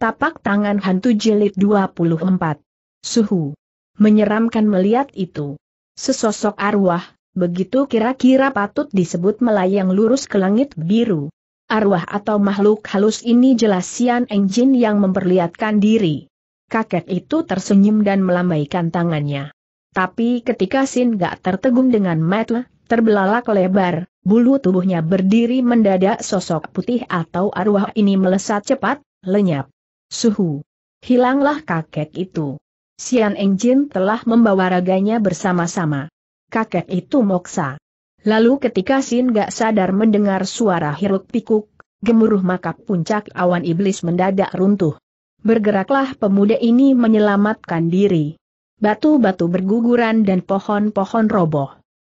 Tapak tangan hantu jilid 24. Suhu. Menyeramkan melihat itu. Sesosok arwah, begitu kira-kira patut disebut melayang lurus ke langit biru. Arwah atau makhluk halus ini jelas Sian Enjin yang memperlihatkan diri. Kakek itu tersenyum dan melambaikan tangannya. Tapi ketika Sin gak tertegun dengan metle, terbelalak lebar, bulu tubuhnya berdiri mendadak sosok putih atau arwah ini melesat cepat, lenyap. Suhu. Hilanglah kakek itu. Sian Engjin telah membawa raganya bersama-sama. Kakek itu moksa. Lalu ketika Sin gak sadar mendengar suara hiruk pikuk, gemuruh maka puncak awan iblis mendadak runtuh. Bergeraklah pemuda ini menyelamatkan diri. Batu-batu berguguran dan pohon-pohon roboh.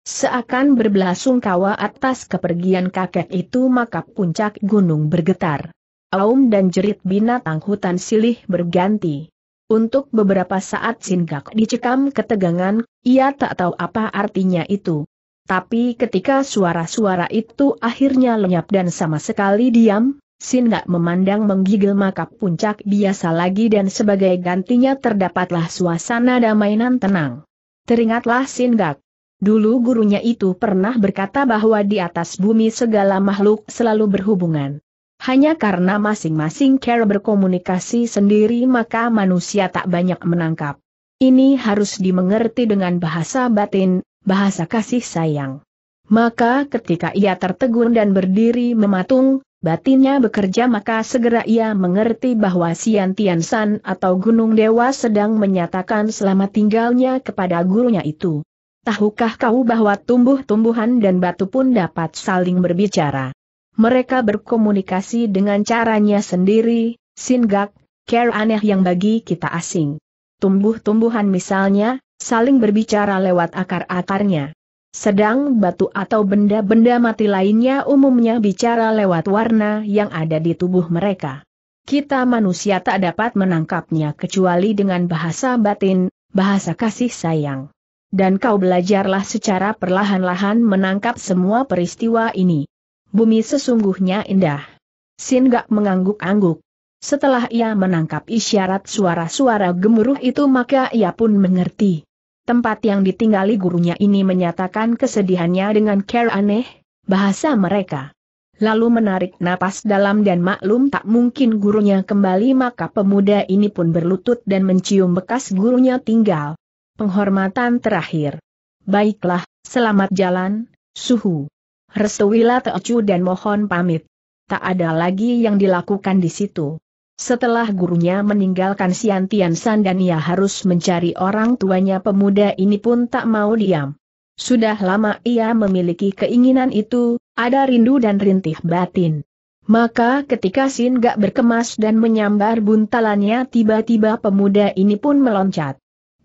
Seakan berbelasungkawa atas kepergian kakek itu maka puncak gunung bergetar aum dan jerit binatang hutan silih berganti. Untuk beberapa saat Singgak dicekam ketegangan, ia tak tahu apa artinya itu. Tapi ketika suara-suara itu akhirnya lenyap dan sama sekali diam, Singgak memandang menggigil maka puncak biasa lagi dan sebagai gantinya terdapatlah suasana damainan tenang. Teringatlah Singgak. Dulu gurunya itu pernah berkata bahwa di atas bumi segala makhluk selalu berhubungan. Hanya karena masing-masing cara berkomunikasi sendiri maka manusia tak banyak menangkap. Ini harus dimengerti dengan bahasa batin, bahasa kasih sayang. Maka ketika ia tertegun dan berdiri mematung, batinnya bekerja maka segera ia mengerti bahwa Sian Tian San atau Gunung Dewa sedang menyatakan selamat tinggalnya kepada gurunya itu. Tahukah kau bahwa tumbuh-tumbuhan dan batu pun dapat saling berbicara? mereka berkomunikasi dengan caranya sendiri, singgak, care aneh yang bagi kita asing. Tumbuh-tumbuhan misalnya, saling berbicara lewat akar-akarnya. Sedang batu atau benda-benda mati lainnya umumnya bicara lewat warna yang ada di tubuh mereka. Kita manusia tak dapat menangkapnya kecuali dengan bahasa batin, bahasa kasih sayang. Dan kau belajarlah secara perlahan-lahan menangkap semua peristiwa ini. Bumi sesungguhnya indah. Sin gak mengangguk-angguk. Setelah ia menangkap isyarat suara-suara gemuruh itu maka ia pun mengerti. Tempat yang ditinggali gurunya ini menyatakan kesedihannya dengan care aneh, bahasa mereka. Lalu menarik napas dalam dan maklum tak mungkin gurunya kembali maka pemuda ini pun berlutut dan mencium bekas gurunya tinggal. Penghormatan terakhir. Baiklah, selamat jalan, suhu. Restuilah Teocu dan mohon pamit. Tak ada lagi yang dilakukan di situ. Setelah gurunya meninggalkan Siantian Tian San dan ia harus mencari orang tuanya pemuda ini pun tak mau diam. Sudah lama ia memiliki keinginan itu, ada rindu dan rintih batin. Maka ketika Sin gak berkemas dan menyambar buntalannya tiba-tiba pemuda ini pun meloncat.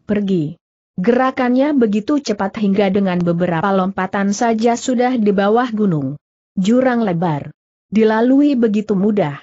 Pergi. Gerakannya begitu cepat hingga dengan beberapa lompatan saja sudah di bawah gunung. Jurang lebar. Dilalui begitu mudah.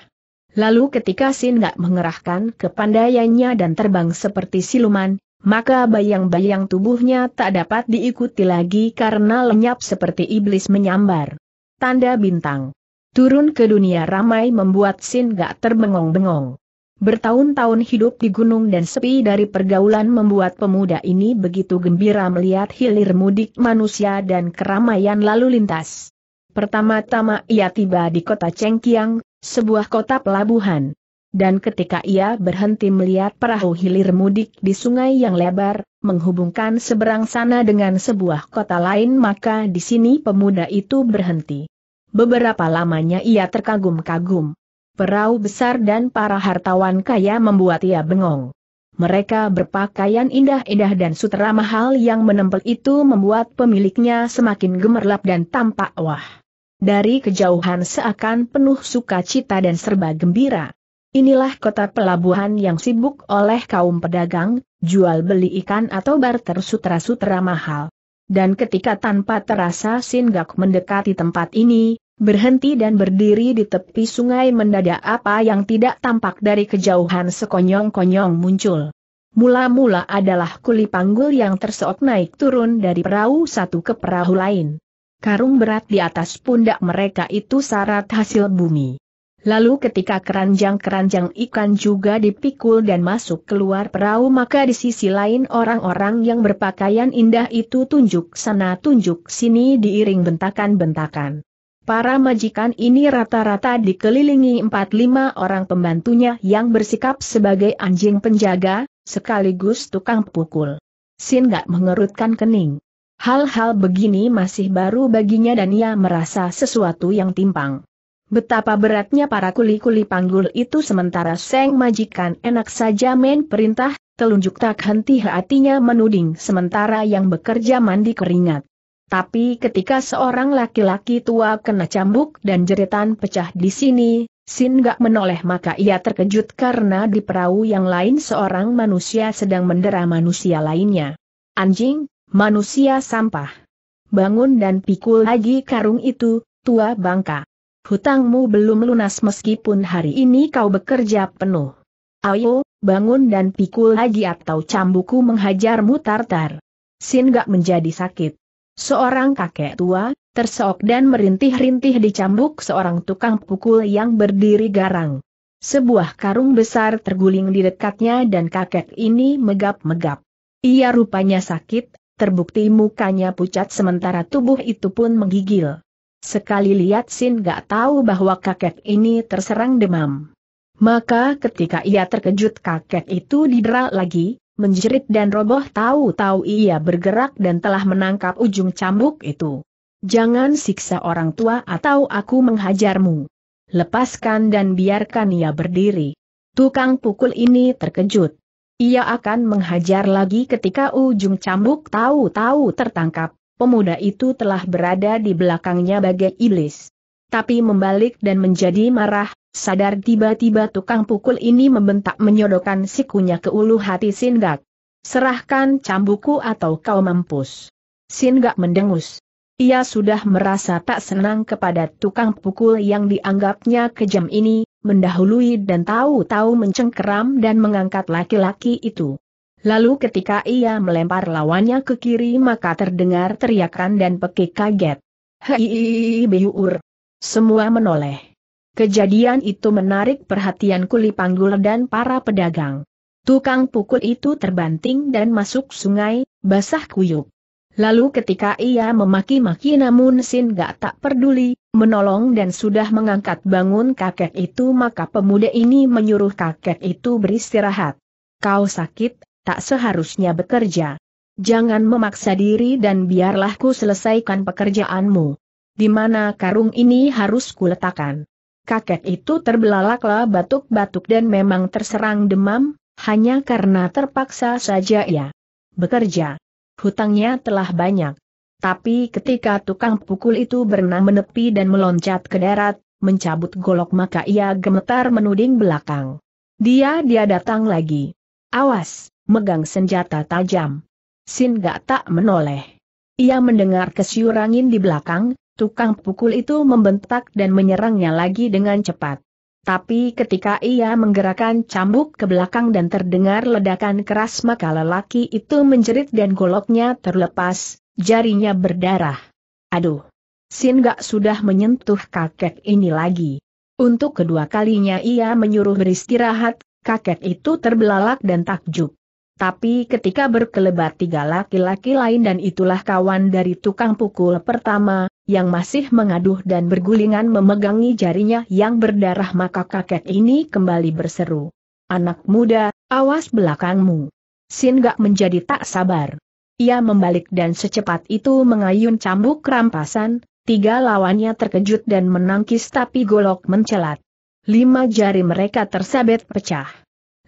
Lalu ketika Sin Gak mengerahkan kepandaiannya dan terbang seperti siluman, maka bayang-bayang tubuhnya tak dapat diikuti lagi karena lenyap seperti iblis menyambar. Tanda bintang. Turun ke dunia ramai membuat Sin Gak terbengong-bengong. Bertahun-tahun hidup di gunung dan sepi dari pergaulan membuat pemuda ini begitu gembira melihat hilir mudik manusia dan keramaian lalu lintas. Pertama-tama ia tiba di kota Cengkiang, sebuah kota pelabuhan. Dan ketika ia berhenti melihat perahu hilir mudik di sungai yang lebar, menghubungkan seberang sana dengan sebuah kota lain maka di sini pemuda itu berhenti. Beberapa lamanya ia terkagum-kagum. Perahu besar dan para hartawan kaya membuat ia bengong. Mereka berpakaian indah-indah dan sutra mahal yang menempel itu membuat pemiliknya semakin gemerlap dan tampak wah. Dari kejauhan seakan penuh sukacita dan serba gembira. Inilah kota pelabuhan yang sibuk oleh kaum pedagang, jual beli ikan atau barter sutra-sutra mahal. Dan ketika tanpa terasa Singgak mendekati tempat ini, berhenti dan berdiri di tepi sungai mendadak apa yang tidak tampak dari kejauhan sekonyong-konyong muncul. Mula-mula adalah kuli panggul yang terseok naik turun dari perahu satu ke perahu lain. Karung berat di atas pundak mereka itu syarat hasil bumi. Lalu ketika keranjang-keranjang ikan juga dipikul dan masuk keluar perahu maka di sisi lain orang-orang yang berpakaian indah itu tunjuk sana tunjuk sini diiring bentakan-bentakan. Para majikan ini rata-rata dikelilingi 4-5 orang pembantunya yang bersikap sebagai anjing penjaga, sekaligus tukang pukul. Sin gak mengerutkan kening. Hal-hal begini masih baru baginya dan ia merasa sesuatu yang timpang. Betapa beratnya para kuli-kuli panggul itu sementara Seng majikan enak saja main perintah, telunjuk tak henti hatinya menuding sementara yang bekerja mandi keringat. Tapi ketika seorang laki-laki tua kena cambuk dan jeritan pecah di sini, Sin gak menoleh maka ia terkejut karena di perahu yang lain seorang manusia sedang mendera manusia lainnya. Anjing, manusia sampah. Bangun dan pikul lagi karung itu, tua bangka. Hutangmu belum lunas meskipun hari ini kau bekerja penuh. Ayo, bangun dan pikul lagi atau cambuku menghajarmu tartar. Sin gak menjadi sakit. Seorang kakek tua, tersok dan merintih-rintih dicambuk seorang tukang pukul yang berdiri garang. Sebuah karung besar terguling di dekatnya dan kakek ini megap-megap. Ia rupanya sakit, terbukti mukanya pucat sementara tubuh itu pun menggigil. Sekali lihat Sin gak tahu bahwa kakek ini terserang demam. Maka ketika ia terkejut kakek itu didera lagi, menjerit dan roboh tahu-tahu ia bergerak dan telah menangkap ujung cambuk itu. Jangan siksa orang tua atau aku menghajarmu. Lepaskan dan biarkan ia berdiri. Tukang pukul ini terkejut. Ia akan menghajar lagi ketika ujung cambuk tahu-tahu tertangkap. Pemuda itu telah berada di belakangnya bagai iblis. Tapi membalik dan menjadi marah, Sadar tiba-tiba tukang pukul ini membentak menyodokkan sikunya ke ulu hati Singak. Serahkan cambuku atau kau mampus. Singgak mendengus. Ia sudah merasa tak senang kepada tukang pukul yang dianggapnya kejam ini, mendahului dan tahu-tahu mencengkeram dan mengangkat laki-laki itu. Lalu ketika ia melempar lawannya ke kiri maka terdengar teriakan dan pekik kaget. Hei, biur. Semua menoleh. Kejadian itu menarik perhatian kuli panggul dan para pedagang. Tukang pukul itu terbanting dan masuk sungai, basah kuyup. Lalu ketika ia memaki-maki namun Sin gak tak peduli, menolong dan sudah mengangkat bangun kakek itu maka pemuda ini menyuruh kakek itu beristirahat. Kau sakit, tak seharusnya bekerja. Jangan memaksa diri dan biarlah ku selesaikan pekerjaanmu. Di mana karung ini harus kuletakkan? kakek itu terbelalaklah, batuk-batuk dan memang terserang demam, hanya karena terpaksa saja ia bekerja. Hutangnya telah banyak. Tapi ketika tukang pukul itu berenang menepi dan meloncat ke darat, mencabut golok maka ia gemetar menuding belakang. Dia dia datang lagi. Awas, megang senjata tajam. Sin gak tak menoleh. Ia mendengar kesiur di belakang, Tukang pukul itu membentak dan menyerangnya lagi dengan cepat. Tapi ketika ia menggerakkan cambuk ke belakang dan terdengar ledakan keras maka lelaki itu menjerit dan goloknya terlepas, jarinya berdarah. Aduh! Sin gak sudah menyentuh kakek ini lagi. Untuk kedua kalinya ia menyuruh beristirahat, kakek itu terbelalak dan takjub. Tapi ketika berkelebat tiga laki-laki lain dan itulah kawan dari tukang pukul pertama, yang masih mengaduh dan bergulingan memegangi jarinya yang berdarah maka kakek ini kembali berseru. Anak muda, awas belakangmu. Sin gak menjadi tak sabar. Ia membalik dan secepat itu mengayun cambuk rampasan, tiga lawannya terkejut dan menangkis tapi golok mencelat. Lima jari mereka tersabet pecah.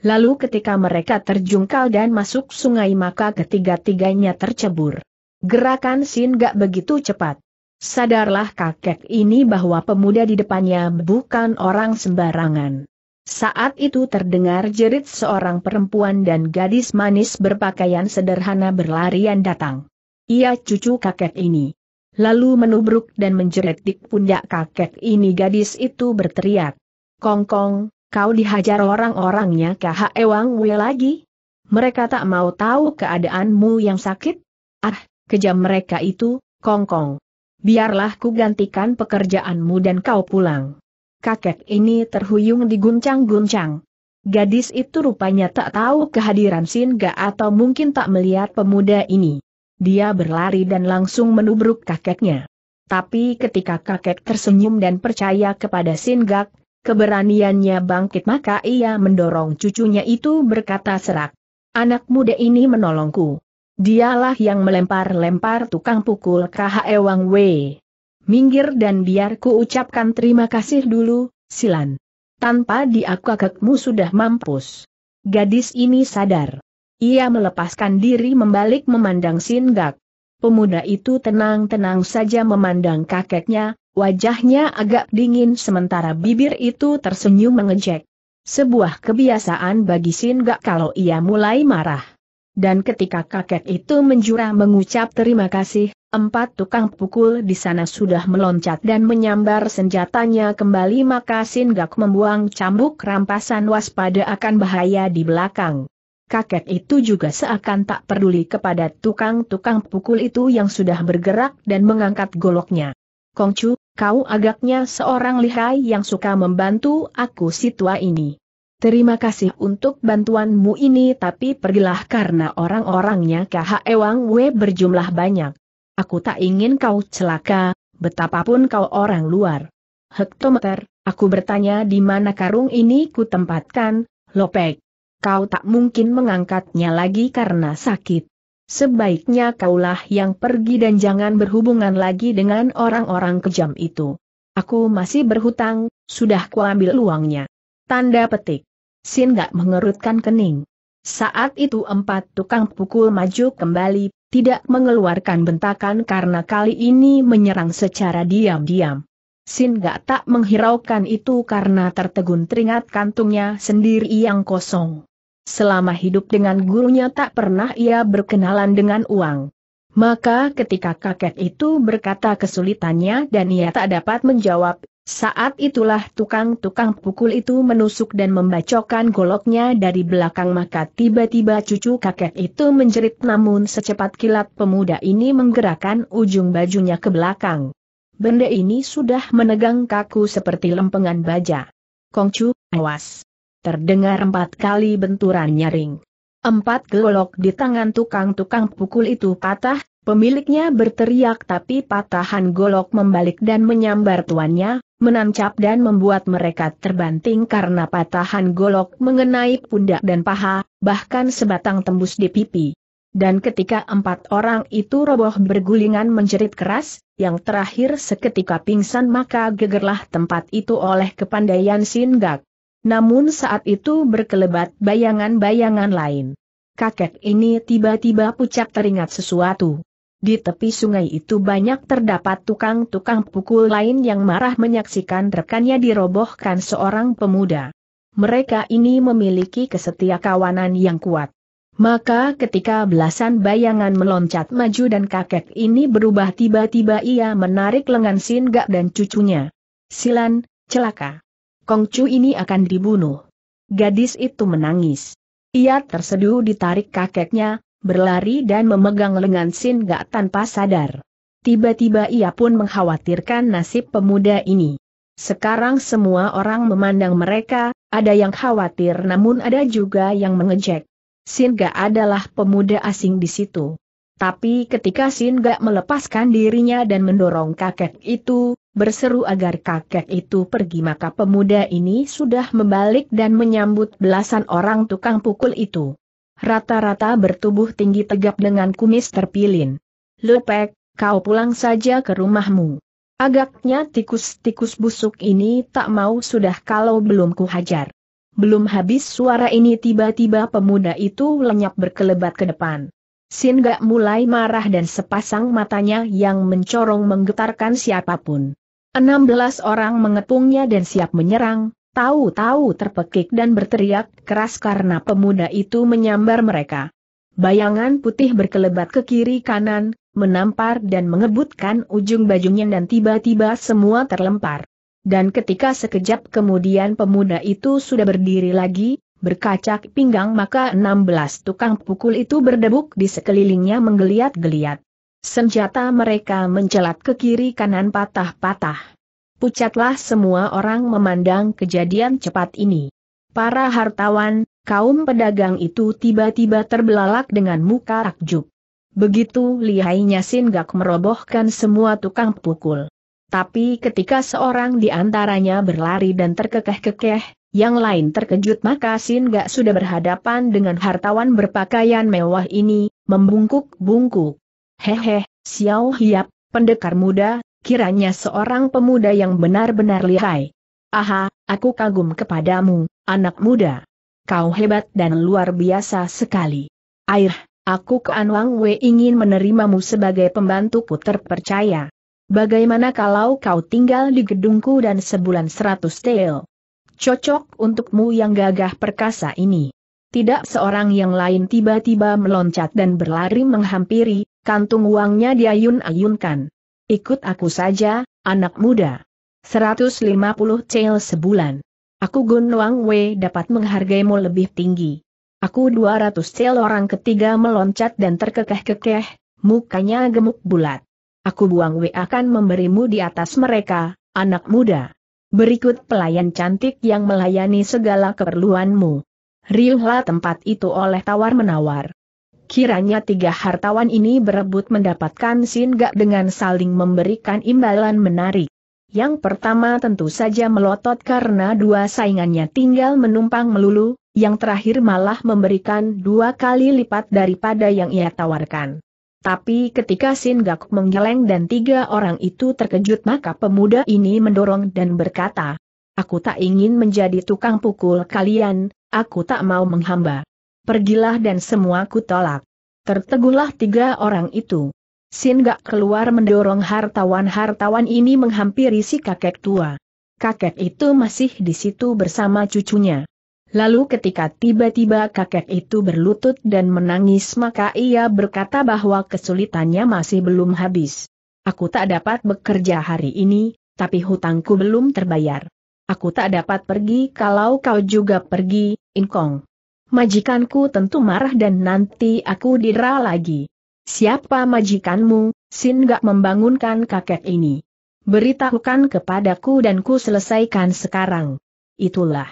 Lalu ketika mereka terjungkal dan masuk sungai maka ketiga-tiganya tercebur. Gerakan Sin gak begitu cepat. Sadarlah kakek ini bahwa pemuda di depannya bukan orang sembarangan. Saat itu terdengar jerit seorang perempuan dan gadis manis berpakaian sederhana berlarian datang. Ia cucu kakek ini. Lalu menubruk dan menjerit di pundak kakek ini gadis itu berteriak. Kongkong, kau dihajar orang-orangnya kah Ewang Wei lagi? Mereka tak mau tahu keadaanmu yang sakit? Ah, kejam mereka itu, Kongkong biarlah ku gantikan pekerjaanmu dan kau pulang. Kakek ini terhuyung diguncang-guncang. Gadis itu rupanya tak tahu kehadiran Singa atau mungkin tak melihat pemuda ini. Dia berlari dan langsung menubruk kakeknya. Tapi ketika kakek tersenyum dan percaya kepada Singa, keberaniannya bangkit maka ia mendorong cucunya itu berkata serak. Anak muda ini menolongku. Dialah yang melempar-lempar tukang pukul KHE Wang Wei. Minggir dan biar ku ucapkan terima kasih dulu, Silan. Tanpa dia kakekmu sudah mampus. Gadis ini sadar. Ia melepaskan diri membalik memandang Singak. Pemuda itu tenang-tenang saja memandang kakeknya, wajahnya agak dingin sementara bibir itu tersenyum mengejek. Sebuah kebiasaan bagi Singak kalau ia mulai marah dan ketika kakek itu menjura mengucap terima kasih, empat tukang pukul di sana sudah meloncat dan menyambar senjatanya kembali maka Singgak membuang cambuk rampasan waspada akan bahaya di belakang. Kakek itu juga seakan tak peduli kepada tukang-tukang pukul itu yang sudah bergerak dan mengangkat goloknya. Kongcu, kau agaknya seorang lihai yang suka membantu aku si tua ini. Terima kasih untuk bantuanmu ini tapi pergilah karena orang-orangnya KH Ewang We berjumlah banyak. Aku tak ingin kau celaka, betapapun kau orang luar. Hektometer, aku bertanya di mana karung ini ku tempatkan, Lopek. Kau tak mungkin mengangkatnya lagi karena sakit. Sebaiknya kaulah yang pergi dan jangan berhubungan lagi dengan orang-orang kejam itu. Aku masih berhutang, sudah kuambil uangnya. Tanda petik. Sin Gak mengerutkan kening. Saat itu empat tukang pukul maju kembali, tidak mengeluarkan bentakan karena kali ini menyerang secara diam-diam. Sin Gak tak menghiraukan itu karena tertegun teringat kantungnya sendiri yang kosong. Selama hidup dengan gurunya tak pernah ia berkenalan dengan uang. Maka ketika kakek itu berkata kesulitannya dan ia tak dapat menjawab, saat itulah tukang-tukang pukul itu menusuk dan membacokan goloknya dari belakang maka tiba-tiba cucu kakek itu menjerit namun secepat kilat pemuda ini menggerakkan ujung bajunya ke belakang. Benda ini sudah menegang kaku seperti lempengan baja. Kongcu, awas. Terdengar empat kali benturan nyaring. Empat golok di tangan tukang-tukang pukul itu patah, Pemiliknya berteriak tapi patahan golok membalik dan menyambar tuannya, menancap dan membuat mereka terbanting karena patahan golok mengenai pundak dan paha, bahkan sebatang tembus di pipi. Dan ketika empat orang itu roboh bergulingan menjerit keras, yang terakhir seketika pingsan maka gegerlah tempat itu oleh kepandaian Singak. Namun saat itu berkelebat bayangan-bayangan lain. Kakek ini tiba-tiba pucat teringat sesuatu. Di tepi sungai itu banyak terdapat tukang-tukang pukul lain yang marah menyaksikan rekannya dirobohkan seorang pemuda. Mereka ini memiliki kesetia kawanan yang kuat. Maka ketika belasan bayangan meloncat maju dan kakek ini berubah tiba-tiba ia menarik lengan Sin Gak dan cucunya. Silan, celaka. Kongcu ini akan dibunuh. Gadis itu menangis. Ia terseduh ditarik kakeknya, berlari dan memegang lengan Sin Gak tanpa sadar. Tiba-tiba ia pun mengkhawatirkan nasib pemuda ini. Sekarang semua orang memandang mereka, ada yang khawatir namun ada juga yang mengejek. Sin gak adalah pemuda asing di situ. Tapi ketika Sin gak melepaskan dirinya dan mendorong kakek itu, berseru agar kakek itu pergi maka pemuda ini sudah membalik dan menyambut belasan orang tukang pukul itu rata-rata bertubuh tinggi tegap dengan kumis terpilin. Lepek, kau pulang saja ke rumahmu. Agaknya tikus-tikus busuk ini tak mau sudah kalau belum kuhajar. Belum habis suara ini tiba-tiba pemuda itu lenyap berkelebat ke depan. Sin gak mulai marah dan sepasang matanya yang mencorong menggetarkan siapapun. 16 orang mengepungnya dan siap menyerang, tahu-tahu terpekik dan berteriak keras karena pemuda itu menyambar mereka. Bayangan putih berkelebat ke kiri kanan, menampar dan mengebutkan ujung bajunya dan tiba-tiba semua terlempar. Dan ketika sekejap kemudian pemuda itu sudah berdiri lagi, berkacak pinggang maka 16 tukang pukul itu berdebuk di sekelilingnya menggeliat-geliat. Senjata mereka mencelat ke kiri kanan patah-patah. Pucatlah semua orang memandang kejadian cepat ini. Para hartawan, kaum pedagang itu tiba-tiba terbelalak dengan muka takjub. Begitu lihainya Singgak merobohkan semua tukang pukul. Tapi ketika seorang di antaranya berlari dan terkekeh-kekeh, yang lain terkejut maka Singgak sudah berhadapan dengan hartawan berpakaian mewah ini, membungkuk-bungkuk. Hehe, Xiao Hiap, pendekar muda, kiranya seorang pemuda yang benar-benar lihai. Aha, aku kagum kepadamu, anak muda. Kau hebat dan luar biasa sekali. Air, aku ke Anwang Wei ingin menerimamu sebagai pembantuku terpercaya. Bagaimana kalau kau tinggal di gedungku dan sebulan seratus tel? Cocok untukmu yang gagah perkasa ini. Tidak seorang yang lain tiba-tiba meloncat dan berlari menghampiri, kantung uangnya diayun-ayunkan. Ikut aku saja, anak muda. 150 cel sebulan. Aku Gun Wang Wei dapat menghargaimu lebih tinggi. Aku 200 cel orang ketiga meloncat dan terkekeh-kekeh, mukanya gemuk bulat. Aku buang Wei akan memberimu di atas mereka, anak muda. Berikut pelayan cantik yang melayani segala keperluanmu. Riuhlah tempat itu oleh tawar-menawar. Kiranya tiga hartawan ini berebut mendapatkan singgah dengan saling memberikan imbalan menarik. Yang pertama tentu saja melotot karena dua saingannya tinggal menumpang melulu, yang terakhir malah memberikan dua kali lipat daripada yang ia tawarkan. Tapi ketika Singgak menggeleng dan tiga orang itu terkejut maka pemuda ini mendorong dan berkata, Aku tak ingin menjadi tukang pukul kalian, aku tak mau menghamba. Pergilah dan semua ku tolak. Terteguhlah tiga orang itu. Sin gak keluar mendorong hartawan-hartawan ini menghampiri si kakek tua. Kakek itu masih di situ bersama cucunya. Lalu ketika tiba-tiba kakek itu berlutut dan menangis maka ia berkata bahwa kesulitannya masih belum habis. Aku tak dapat bekerja hari ini, tapi hutangku belum terbayar. Aku tak dapat pergi kalau kau juga pergi, Inkong majikanku tentu marah dan nanti aku didera lagi. Siapa majikanmu, Sin gak membangunkan kakek ini. Beritahukan kepadaku dan ku selesaikan sekarang. Itulah.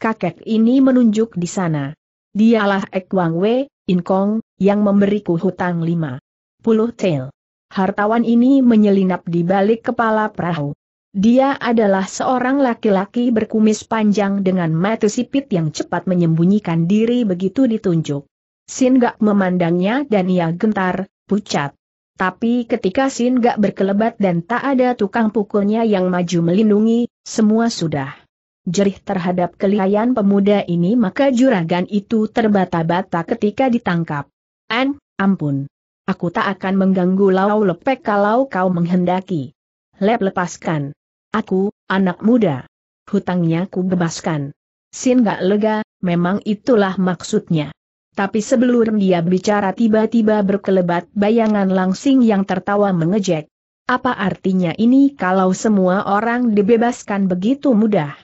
Kakek ini menunjuk di sana. Dialah Ek Wang Wei, Inkong, yang memberiku hutang lima puluh tel. Hartawan ini menyelinap di balik kepala perahu. Dia adalah seorang laki-laki berkumis panjang dengan mata sipit yang cepat menyembunyikan diri begitu ditunjuk. Sin Gak memandangnya dan ia gentar, pucat. Tapi ketika Sin Gak berkelebat dan tak ada tukang pukulnya yang maju melindungi, semua sudah. Jerih terhadap kelihayan pemuda ini maka juragan itu terbata-bata ketika ditangkap. An, ampun. Aku tak akan mengganggu lau lepek kalau kau menghendaki. Lep lepaskan. Aku, anak muda. Hutangnya ku bebaskan. Sin gak lega, memang itulah maksudnya. Tapi sebelum dia bicara tiba-tiba berkelebat bayangan langsing yang tertawa mengejek. Apa artinya ini kalau semua orang dibebaskan begitu mudah?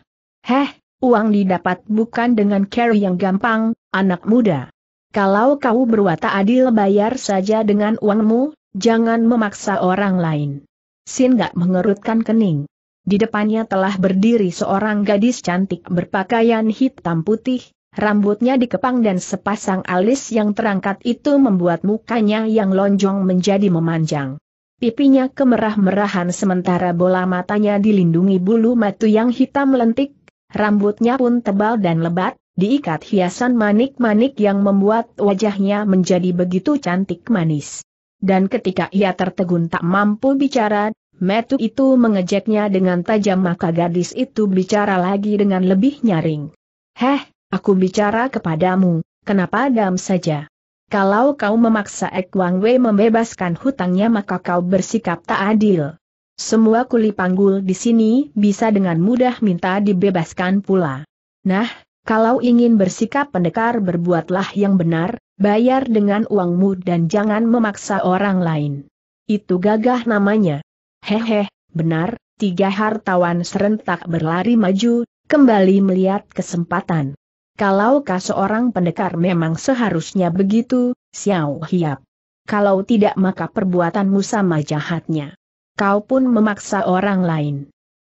Heh, uang didapat bukan dengan cara yang gampang, anak muda. Kalau kau berwatak adil bayar saja dengan uangmu, jangan memaksa orang lain. Sin gak mengerutkan kening. Di depannya telah berdiri seorang gadis cantik berpakaian hitam putih, rambutnya dikepang dan sepasang alis yang terangkat itu membuat mukanya yang lonjong menjadi memanjang. Pipinya kemerah-merahan sementara bola matanya dilindungi bulu matu yang hitam lentik, rambutnya pun tebal dan lebat, diikat hiasan manik-manik yang membuat wajahnya menjadi begitu cantik manis. Dan ketika ia tertegun tak mampu bicara, Metu itu mengejeknya dengan tajam maka gadis itu bicara lagi dengan lebih nyaring. Heh, aku bicara kepadamu, kenapa dam saja? Kalau kau memaksa Ek Wang Wei membebaskan hutangnya maka kau bersikap tak adil. Semua kuli panggul di sini bisa dengan mudah minta dibebaskan pula. Nah, kalau ingin bersikap pendekar berbuatlah yang benar, bayar dengan uangmu dan jangan memaksa orang lain. Itu gagah namanya. Hehe, benar, tiga hartawan serentak berlari maju, kembali melihat kesempatan. Kalau Kalaukah seorang pendekar memang seharusnya begitu, Xiao Hiap. Kalau tidak maka perbuatanmu sama jahatnya. Kau pun memaksa orang lain.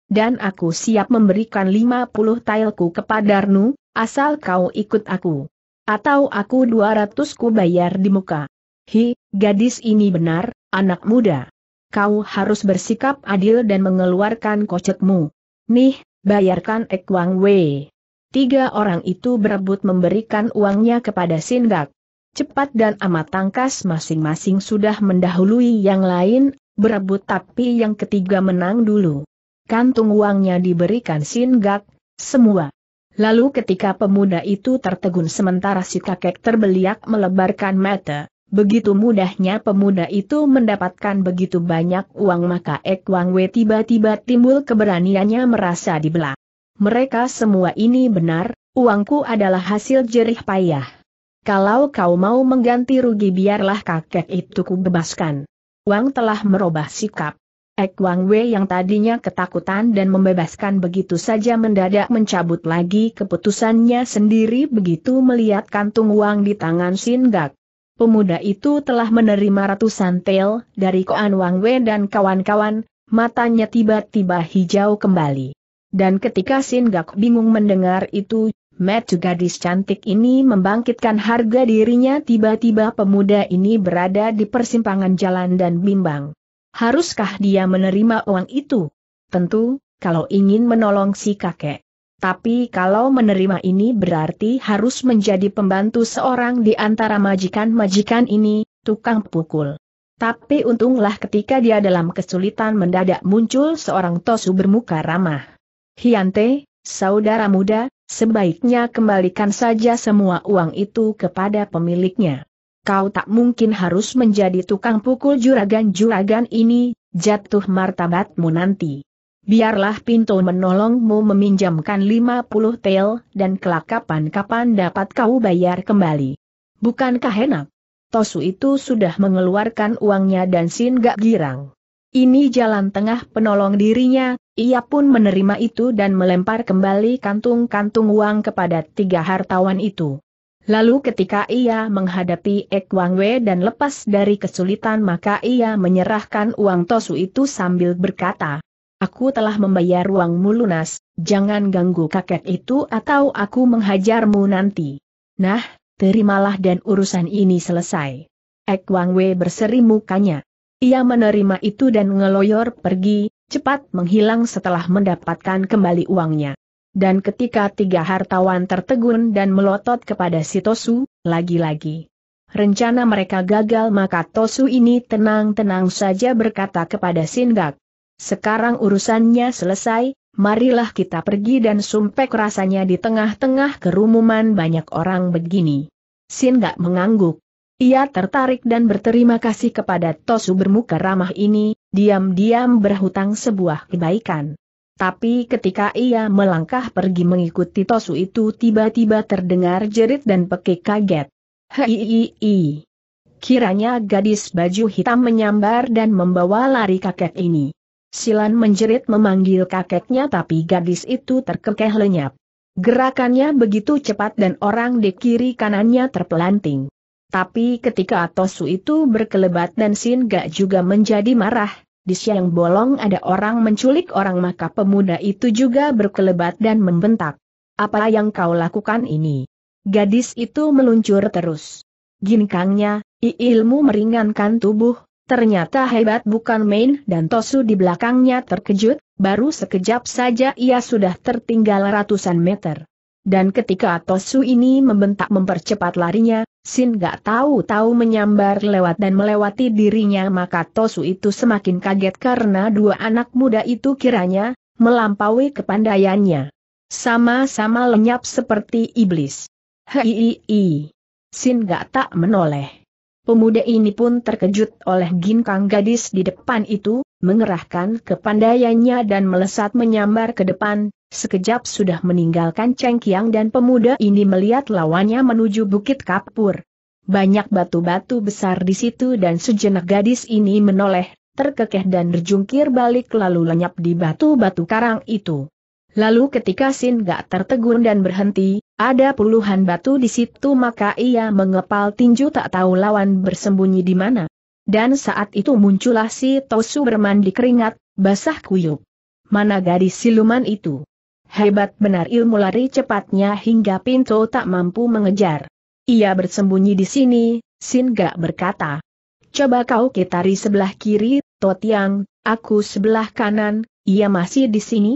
Dan aku siap memberikan lima 50 tailku Arnu, asal kau ikut aku. Atau aku 200 ku bayar di muka. Hi, gadis ini benar, anak muda kau harus bersikap adil dan mengeluarkan kocekmu. Nih, bayarkan ek wang wei. Tiga orang itu berebut memberikan uangnya kepada Singak. Cepat dan amat tangkas masing-masing sudah mendahului yang lain, berebut tapi yang ketiga menang dulu. Kantung uangnya diberikan Singak, semua. Lalu ketika pemuda itu tertegun sementara si kakek terbeliak melebarkan mata, Begitu mudahnya pemuda itu mendapatkan begitu banyak uang maka Ek Wang Wei tiba-tiba timbul keberaniannya merasa dibelah. Mereka semua ini benar, uangku adalah hasil jerih payah. Kalau kau mau mengganti rugi biarlah kakek itu kubebaskan. Wang telah merubah sikap. Ek Wang Wei yang tadinya ketakutan dan membebaskan begitu saja mendadak mencabut lagi keputusannya sendiri begitu melihat kantung uang di tangan Sin Gak. Pemuda itu telah menerima ratusan tel dari Koan Wang Wei dan kawan-kawan, matanya tiba-tiba hijau kembali. Dan ketika Gak bingung mendengar itu, Matt gadis cantik ini membangkitkan harga dirinya tiba-tiba pemuda ini berada di persimpangan jalan dan bimbang. Haruskah dia menerima uang itu? Tentu, kalau ingin menolong si kakek. Tapi kalau menerima ini berarti harus menjadi pembantu seorang di antara majikan-majikan ini, tukang pukul. Tapi untunglah ketika dia dalam kesulitan mendadak muncul seorang Tosu bermuka ramah. Hiante, saudara muda, sebaiknya kembalikan saja semua uang itu kepada pemiliknya. Kau tak mungkin harus menjadi tukang pukul juragan-juragan ini, jatuh martabatmu nanti biarlah Pinto menolongmu meminjamkan 50 tel, dan kelak kapan-kapan dapat kau bayar kembali. Bukankah enak? Tosu itu sudah mengeluarkan uangnya dan Sin gak girang. Ini jalan tengah penolong dirinya, ia pun menerima itu dan melempar kembali kantung-kantung uang kepada tiga hartawan itu. Lalu ketika ia menghadapi Ek Wang Wei dan lepas dari kesulitan maka ia menyerahkan uang Tosu itu sambil berkata, Aku telah membayar uangmu lunas, jangan ganggu kakek itu atau aku menghajarmu nanti. Nah, terimalah dan urusan ini selesai. Ek Wang Wei berseri mukanya. Ia menerima itu dan ngeloyor pergi, cepat menghilang setelah mendapatkan kembali uangnya. Dan ketika tiga hartawan tertegun dan melotot kepada si Tosu, lagi-lagi. Rencana mereka gagal maka Tosu ini tenang-tenang saja berkata kepada Singak, sekarang urusannya selesai, marilah kita pergi dan sumpek rasanya di tengah-tengah kerumuman banyak orang begini. Sin gak mengangguk. Ia tertarik dan berterima kasih kepada Tosu bermuka ramah ini, diam-diam berhutang sebuah kebaikan. Tapi ketika ia melangkah pergi mengikuti Tosu itu tiba-tiba terdengar jerit dan pekik kaget. Hei, Kiranya gadis baju hitam menyambar dan membawa lari kakek ini. Silan menjerit memanggil kakeknya tapi gadis itu terkekeh lenyap. Gerakannya begitu cepat dan orang di kiri kanannya terpelanting. Tapi ketika Atosu itu berkelebat dan gak juga menjadi marah, di siang bolong ada orang menculik orang maka pemuda itu juga berkelebat dan membentak. Apa yang kau lakukan ini? Gadis itu meluncur terus. Ginkangnya, ilmu meringankan tubuh, Ternyata hebat bukan main dan Tosu di belakangnya terkejut, baru sekejap saja ia sudah tertinggal ratusan meter. Dan ketika Tosu ini membentak mempercepat larinya, Sin gak tahu-tahu menyambar lewat dan melewati dirinya maka Tosu itu semakin kaget karena dua anak muda itu kiranya, melampaui kepandaiannya. Sama-sama lenyap seperti iblis. Hei, Sin gak tak menoleh. Pemuda ini pun terkejut oleh ginkang gadis di depan itu, mengerahkan kepandaiannya dan melesat menyambar ke depan, sekejap sudah meninggalkan Cheng Kiang dan pemuda ini melihat lawannya menuju bukit kapur. Banyak batu-batu besar di situ dan sejenak gadis ini menoleh, terkekeh dan berjungkir balik lalu lenyap di batu-batu karang itu. Lalu ketika Sin gak tertegun dan berhenti, ada puluhan batu di situ maka ia mengepal tinju tak tahu lawan bersembunyi di mana. Dan saat itu muncullah si Tosu bermandi keringat, basah kuyup. Mana gadis siluman itu? Hebat benar ilmu lari cepatnya hingga Pintu tak mampu mengejar. Ia bersembunyi di sini, Sin gak berkata. Coba kau kitari sebelah kiri, Totiang, aku sebelah kanan, ia masih di sini?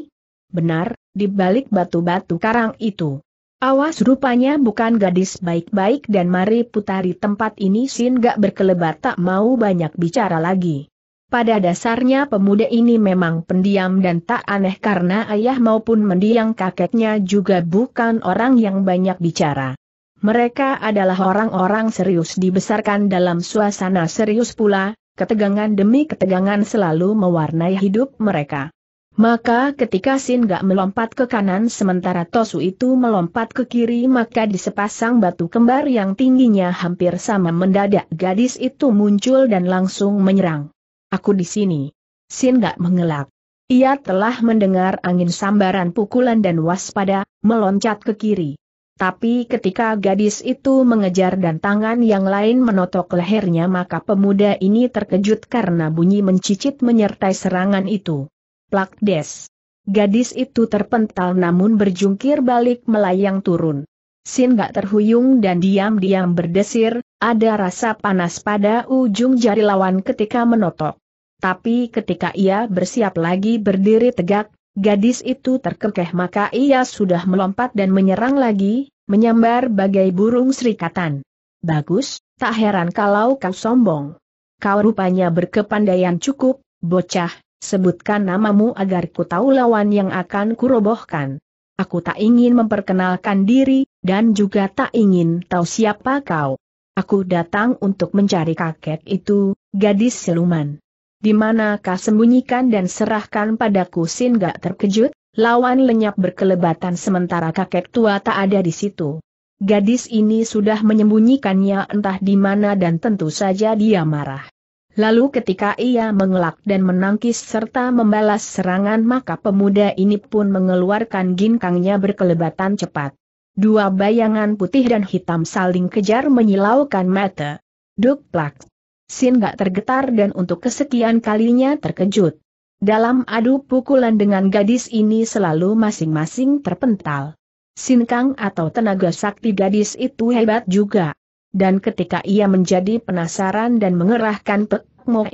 Benar, di balik batu-batu karang itu. Awas rupanya bukan gadis baik-baik dan mari putari tempat ini Sin gak berkelebat tak mau banyak bicara lagi. Pada dasarnya pemuda ini memang pendiam dan tak aneh karena ayah maupun mendiang kakeknya juga bukan orang yang banyak bicara. Mereka adalah orang-orang serius dibesarkan dalam suasana serius pula, ketegangan demi ketegangan selalu mewarnai hidup mereka. Maka ketika Sin Gak melompat ke kanan sementara Tosu itu melompat ke kiri maka di sepasang batu kembar yang tingginya hampir sama mendadak gadis itu muncul dan langsung menyerang. Aku di sini. Sin Gak mengelak. Ia telah mendengar angin sambaran pukulan dan waspada, meloncat ke kiri. Tapi ketika gadis itu mengejar dan tangan yang lain menotok lehernya maka pemuda ini terkejut karena bunyi mencicit menyertai serangan itu plak des. Gadis itu terpental namun berjungkir balik melayang turun. Sin gak terhuyung dan diam-diam berdesir, ada rasa panas pada ujung jari lawan ketika menotok. Tapi ketika ia bersiap lagi berdiri tegak, gadis itu terkekeh maka ia sudah melompat dan menyerang lagi, menyambar bagai burung serikatan. Bagus, tak heran kalau kau sombong. Kau rupanya berkepandaian cukup, bocah, Sebutkan namamu agar ku tahu lawan yang akan kurobohkan. Aku tak ingin memperkenalkan diri, dan juga tak ingin tahu siapa kau. Aku datang untuk mencari kakek itu, gadis siluman. Di manakah sembunyikan dan serahkan padaku Sin gak terkejut, lawan lenyap berkelebatan sementara kakek tua tak ada di situ. Gadis ini sudah menyembunyikannya entah di mana dan tentu saja dia marah. Lalu ketika ia mengelak dan menangkis serta membalas serangan maka pemuda ini pun mengeluarkan ginkangnya berkelebatan cepat. Dua bayangan putih dan hitam saling kejar menyilaukan mata. Duk plak. Sin gak tergetar dan untuk kesekian kalinya terkejut. Dalam adu pukulan dengan gadis ini selalu masing-masing terpental. Sin Kang atau tenaga sakti gadis itu hebat juga dan ketika ia menjadi penasaran dan mengerahkan pek mo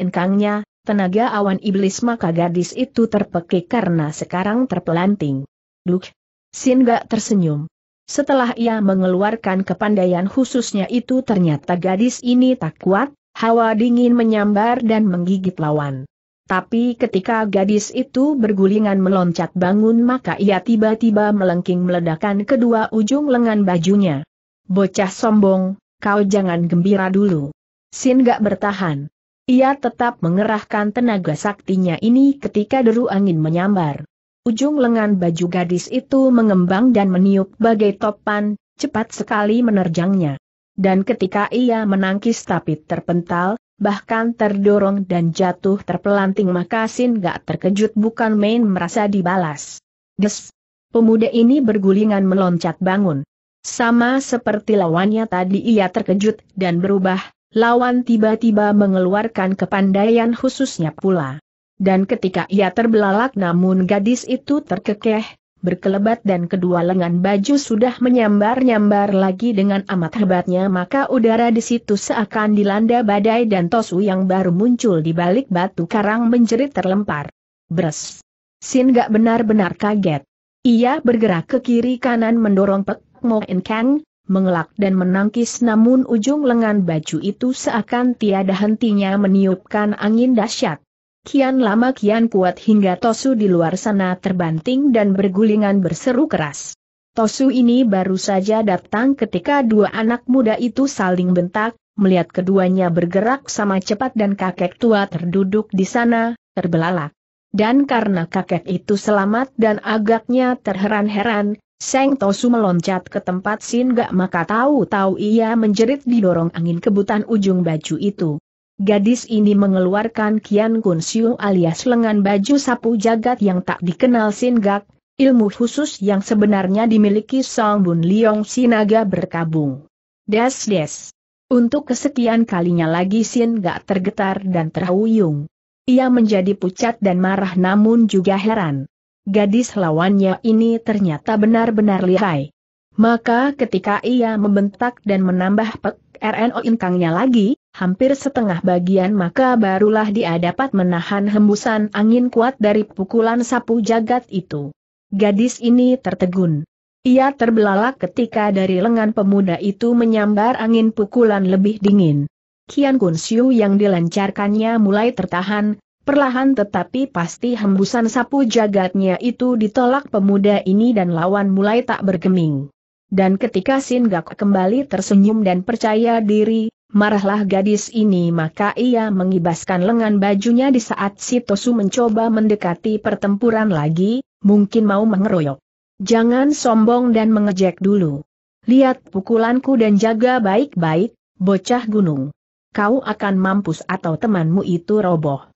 tenaga awan iblis maka gadis itu terpekik karena sekarang terpelanting. Duk! Sin gak tersenyum. Setelah ia mengeluarkan kepandaian khususnya itu ternyata gadis ini tak kuat, hawa dingin menyambar dan menggigit lawan. Tapi ketika gadis itu bergulingan meloncat bangun maka ia tiba-tiba melengking meledakan kedua ujung lengan bajunya. Bocah sombong, kau jangan gembira dulu. Sin gak bertahan. Ia tetap mengerahkan tenaga saktinya ini ketika deru angin menyambar. Ujung lengan baju gadis itu mengembang dan meniup bagai topan, cepat sekali menerjangnya. Dan ketika ia menangkis tapi terpental, bahkan terdorong dan jatuh terpelanting maka Sin gak terkejut bukan main merasa dibalas. Des! Pemuda ini bergulingan meloncat bangun. Sama seperti lawannya tadi ia terkejut dan berubah, lawan tiba-tiba mengeluarkan kepandaian khususnya pula. Dan ketika ia terbelalak namun gadis itu terkekeh, berkelebat dan kedua lengan baju sudah menyambar-nyambar lagi dengan amat hebatnya maka udara di situ seakan dilanda badai dan Tosu yang baru muncul di balik batu karang menjerit terlempar. Bres! Sin gak benar-benar kaget. Ia bergerak ke kiri kanan mendorong pek, Mo In Kang, mengelak dan menangkis namun ujung lengan baju itu seakan tiada hentinya meniupkan angin dahsyat. Kian lama kian kuat hingga Tosu di luar sana terbanting dan bergulingan berseru keras. Tosu ini baru saja datang ketika dua anak muda itu saling bentak, melihat keduanya bergerak sama cepat dan kakek tua terduduk di sana, terbelalak. Dan karena kakek itu selamat dan agaknya terheran-heran, Seng Tosu meloncat ke tempat Sin Gak maka tahu-tahu ia menjerit didorong angin kebutan ujung baju itu. Gadis ini mengeluarkan Kian Kun Siu alias lengan baju sapu jagat yang tak dikenal Sin Gak, ilmu khusus yang sebenarnya dimiliki Song Bun Liong Sinaga berkabung. Des des. Untuk kesekian kalinya lagi Sin Gak tergetar dan terhuyung. Ia menjadi pucat dan marah namun juga heran gadis lawannya ini ternyata benar-benar lihai. Maka ketika ia membentak dan menambah pek RNO intangnya lagi, hampir setengah bagian maka barulah dia dapat menahan hembusan angin kuat dari pukulan sapu jagat itu. Gadis ini tertegun. Ia terbelalak ketika dari lengan pemuda itu menyambar angin pukulan lebih dingin. Kian Kun Siu yang dilancarkannya mulai tertahan, Perlahan tetapi pasti hembusan sapu jagatnya itu ditolak pemuda ini dan lawan mulai tak bergeming. Dan ketika Gak kembali tersenyum dan percaya diri, marahlah gadis ini maka ia mengibaskan lengan bajunya di saat si Tosu mencoba mendekati pertempuran lagi, mungkin mau mengeroyok. Jangan sombong dan mengejek dulu. Lihat pukulanku dan jaga baik-baik, bocah gunung. Kau akan mampus atau temanmu itu roboh.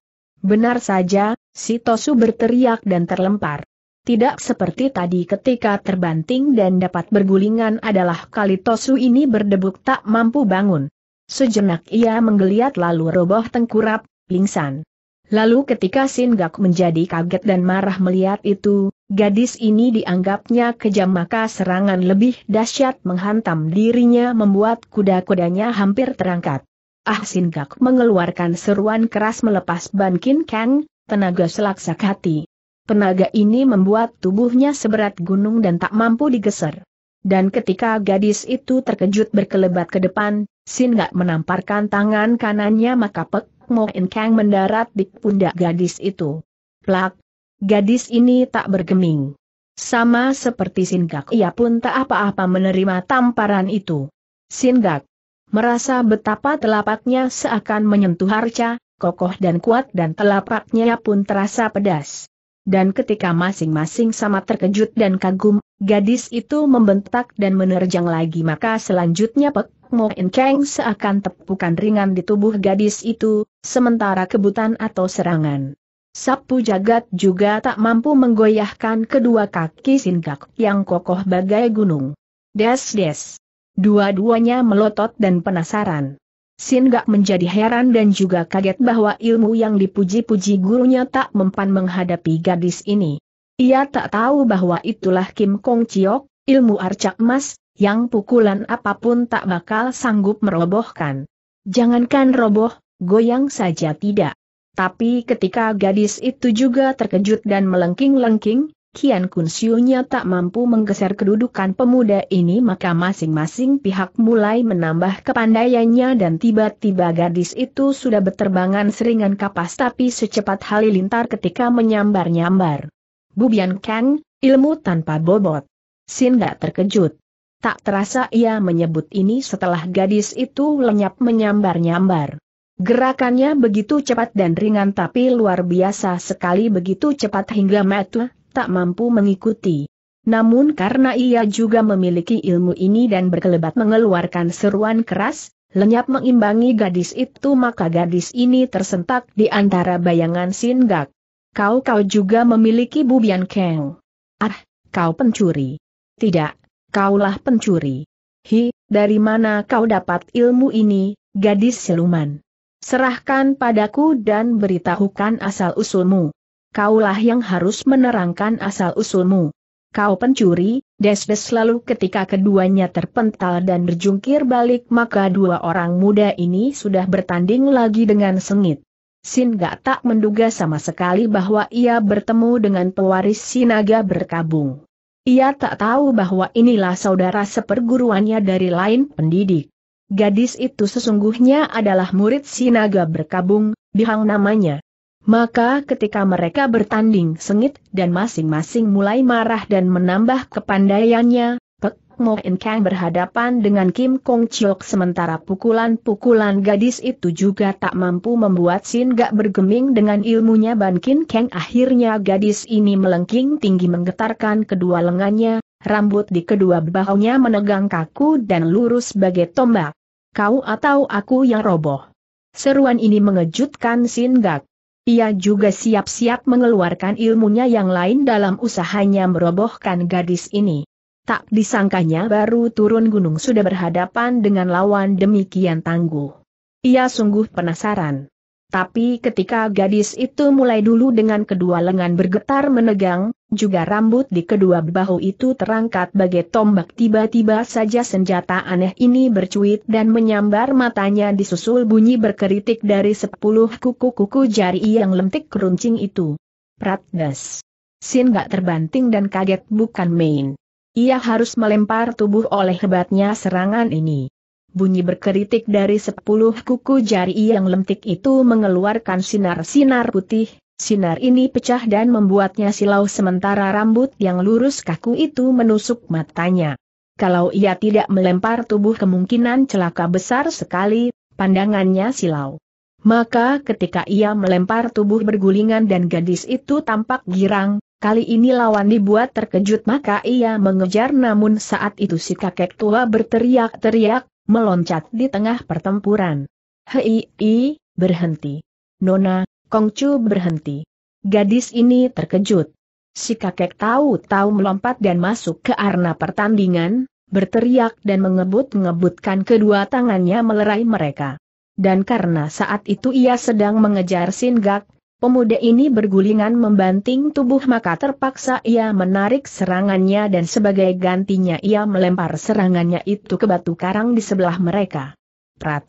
Benar saja, si Tosu berteriak dan terlempar. Tidak seperti tadi ketika terbanting dan dapat bergulingan adalah kali Tosu ini berdebuk tak mampu bangun. Sejenak ia menggeliat lalu roboh tengkurap, pingsan. Lalu ketika Gak menjadi kaget dan marah melihat itu, gadis ini dianggapnya kejam maka serangan lebih dahsyat menghantam dirinya membuat kuda-kudanya hampir terangkat. Ah Sin Kak mengeluarkan seruan keras melepas Ban Kin Kang, tenaga selaksak hati. Penaga ini membuat tubuhnya seberat gunung dan tak mampu digeser. Dan ketika gadis itu terkejut berkelebat ke depan, Sin Gak menamparkan tangan kanannya maka Pek Mo In Kang mendarat di pundak gadis itu. Plak! Gadis ini tak bergeming. Sama seperti Sin Gak ia pun tak apa-apa menerima tamparan itu. Sin Gak, merasa betapa telapaknya seakan menyentuh harca, kokoh dan kuat dan telapaknya pun terasa pedas. Dan ketika masing-masing sama terkejut dan kagum, gadis itu membentak dan menerjang lagi maka selanjutnya Pek Mo keng seakan tepukan ringan di tubuh gadis itu, sementara kebutan atau serangan. Sapu jagat juga tak mampu menggoyahkan kedua kaki singgak yang kokoh bagai gunung. Des-des. Dua-duanya melotot dan penasaran. Sin Gak menjadi heran dan juga kaget bahwa ilmu yang dipuji-puji gurunya tak mempan menghadapi gadis ini. Ia tak tahu bahwa itulah Kim Kong Chiok, ilmu arcak emas, yang pukulan apapun tak bakal sanggup merobohkan. Jangankan roboh, goyang saja tidak. Tapi ketika gadis itu juga terkejut dan melengking-lengking, Kian Kun Siunya tak mampu menggeser kedudukan pemuda ini maka masing-masing pihak mulai menambah kepandaiannya dan tiba-tiba gadis itu sudah berterbangan seringan kapas tapi secepat halilintar ketika menyambar-nyambar. Bubian Kang, ilmu tanpa bobot. gak terkejut. Tak terasa ia menyebut ini setelah gadis itu lenyap menyambar-nyambar. Gerakannya begitu cepat dan ringan tapi luar biasa sekali begitu cepat hingga mata tak mampu mengikuti. Namun karena ia juga memiliki ilmu ini dan berkelebat mengeluarkan seruan keras, lenyap mengimbangi gadis itu maka gadis ini tersentak di antara bayangan Singak. Kau-kau juga memiliki bubian keng. Ah, kau pencuri. Tidak, kaulah pencuri. Hi, dari mana kau dapat ilmu ini, gadis siluman? Serahkan padaku dan beritahukan asal-usulmu kaulah yang harus menerangkan asal-usulmu. Kau pencuri, Desdes lalu ketika keduanya terpental dan berjungkir balik maka dua orang muda ini sudah bertanding lagi dengan sengit. Sin gak tak menduga sama sekali bahwa ia bertemu dengan pewaris Sinaga berkabung. Ia tak tahu bahwa inilah saudara seperguruannya dari lain pendidik. Gadis itu sesungguhnya adalah murid Sinaga berkabung, Bihang namanya. Maka ketika mereka bertanding sengit dan masing-masing mulai marah dan menambah kepandaiannya, Pek Mo In Kang berhadapan dengan Kim Kong Chiok sementara pukulan-pukulan gadis itu juga tak mampu membuat Sin Gak bergeming dengan ilmunya Ban Kin Kang akhirnya gadis ini melengking tinggi menggetarkan kedua lengannya, rambut di kedua bahunya menegang kaku dan lurus sebagai tombak. Kau atau aku yang roboh. Seruan ini mengejutkan Sin Gak. Ia juga siap-siap mengeluarkan ilmunya yang lain dalam usahanya merobohkan gadis ini. Tak disangkanya baru turun gunung sudah berhadapan dengan lawan demikian tangguh. Ia sungguh penasaran. Tapi ketika gadis itu mulai dulu dengan kedua lengan bergetar menegang, juga rambut di kedua bahu itu terangkat bagai tombak tiba-tiba saja senjata aneh ini bercuit dan menyambar matanya disusul bunyi berkeritik dari sepuluh kuku-kuku jari yang lentik keruncing itu. Pratdas. Sin gak terbanting dan kaget bukan main. Ia harus melempar tubuh oleh hebatnya serangan ini. Bunyi berkeritik dari sepuluh kuku jari yang lentik itu mengeluarkan sinar-sinar putih, sinar ini pecah dan membuatnya silau sementara rambut yang lurus kaku itu menusuk matanya. Kalau ia tidak melempar tubuh kemungkinan celaka besar sekali, pandangannya silau. Maka ketika ia melempar tubuh bergulingan dan gadis itu tampak girang, Kali ini lawan dibuat terkejut maka ia mengejar namun saat itu si kakek tua berteriak-teriak, meloncat di tengah pertempuran. Hei, i, berhenti. Nona, Kongcu berhenti. Gadis ini terkejut. Si kakek tahu-tahu melompat dan masuk ke arena pertandingan, berteriak dan mengebut-ngebutkan kedua tangannya melerai mereka. Dan karena saat itu ia sedang mengejar Singak, Pemuda ini bergulingan membanting tubuh maka terpaksa ia menarik serangannya dan sebagai gantinya ia melempar serangannya itu ke batu karang di sebelah mereka. Prat.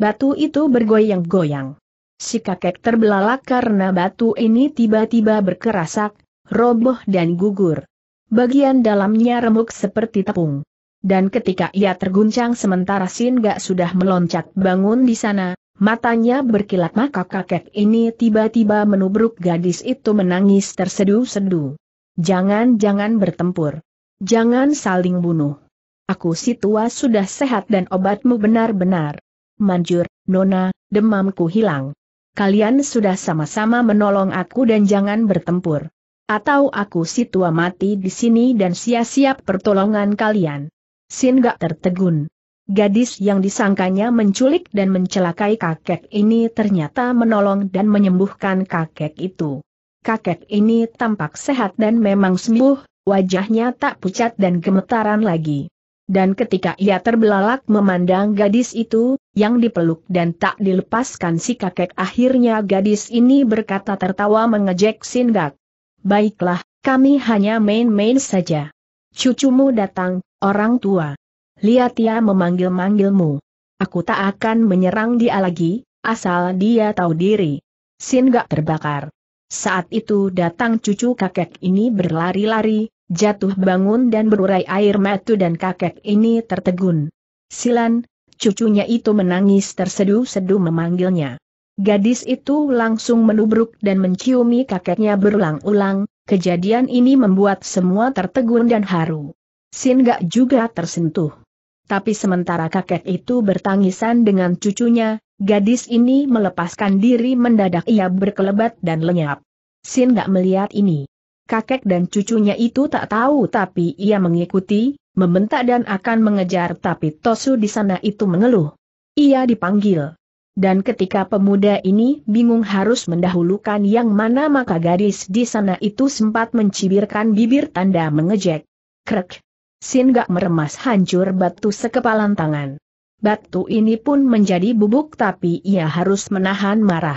Batu itu bergoyang-goyang. Si kakek terbelalak karena batu ini tiba-tiba berkerasak, roboh dan gugur. Bagian dalamnya remuk seperti tepung. Dan ketika ia terguncang sementara Sin Gak sudah meloncat bangun di sana, Matanya berkilat maka kakek ini tiba-tiba menubruk gadis itu menangis tersedu-sedu. Jangan-jangan bertempur. Jangan saling bunuh. Aku si tua sudah sehat dan obatmu benar-benar. Manjur, Nona, demamku hilang. Kalian sudah sama-sama menolong aku dan jangan bertempur. Atau aku si tua mati di sini dan sia-sia pertolongan kalian. Sin gak tertegun. Gadis yang disangkanya menculik dan mencelakai kakek ini ternyata menolong dan menyembuhkan kakek itu. Kakek ini tampak sehat dan memang sembuh, wajahnya tak pucat dan gemetaran lagi. Dan ketika ia terbelalak memandang gadis itu, yang dipeluk dan tak dilepaskan si kakek akhirnya gadis ini berkata tertawa mengejek Singak. Baiklah, kami hanya main-main saja. Cucumu datang, orang tua. Lihat dia memanggil-manggilmu. Aku tak akan menyerang dia lagi, asal dia tahu diri. Sin gak terbakar. Saat itu datang cucu kakek ini berlari-lari, jatuh bangun dan berurai air mata dan kakek ini tertegun. Silan, cucunya itu menangis tersedu-sedu memanggilnya. Gadis itu langsung menubruk dan menciumi kakeknya berulang-ulang, kejadian ini membuat semua tertegun dan haru. Sin gak juga tersentuh tapi sementara kakek itu bertangisan dengan cucunya, gadis ini melepaskan diri mendadak ia berkelebat dan lenyap. Sin gak melihat ini. Kakek dan cucunya itu tak tahu tapi ia mengikuti, membentak dan akan mengejar tapi Tosu di sana itu mengeluh. Ia dipanggil. Dan ketika pemuda ini bingung harus mendahulukan yang mana maka gadis di sana itu sempat mencibirkan bibir tanda mengejek. Krek. Sin Gak meremas hancur batu sekepalan tangan. Batu ini pun menjadi bubuk tapi ia harus menahan marah.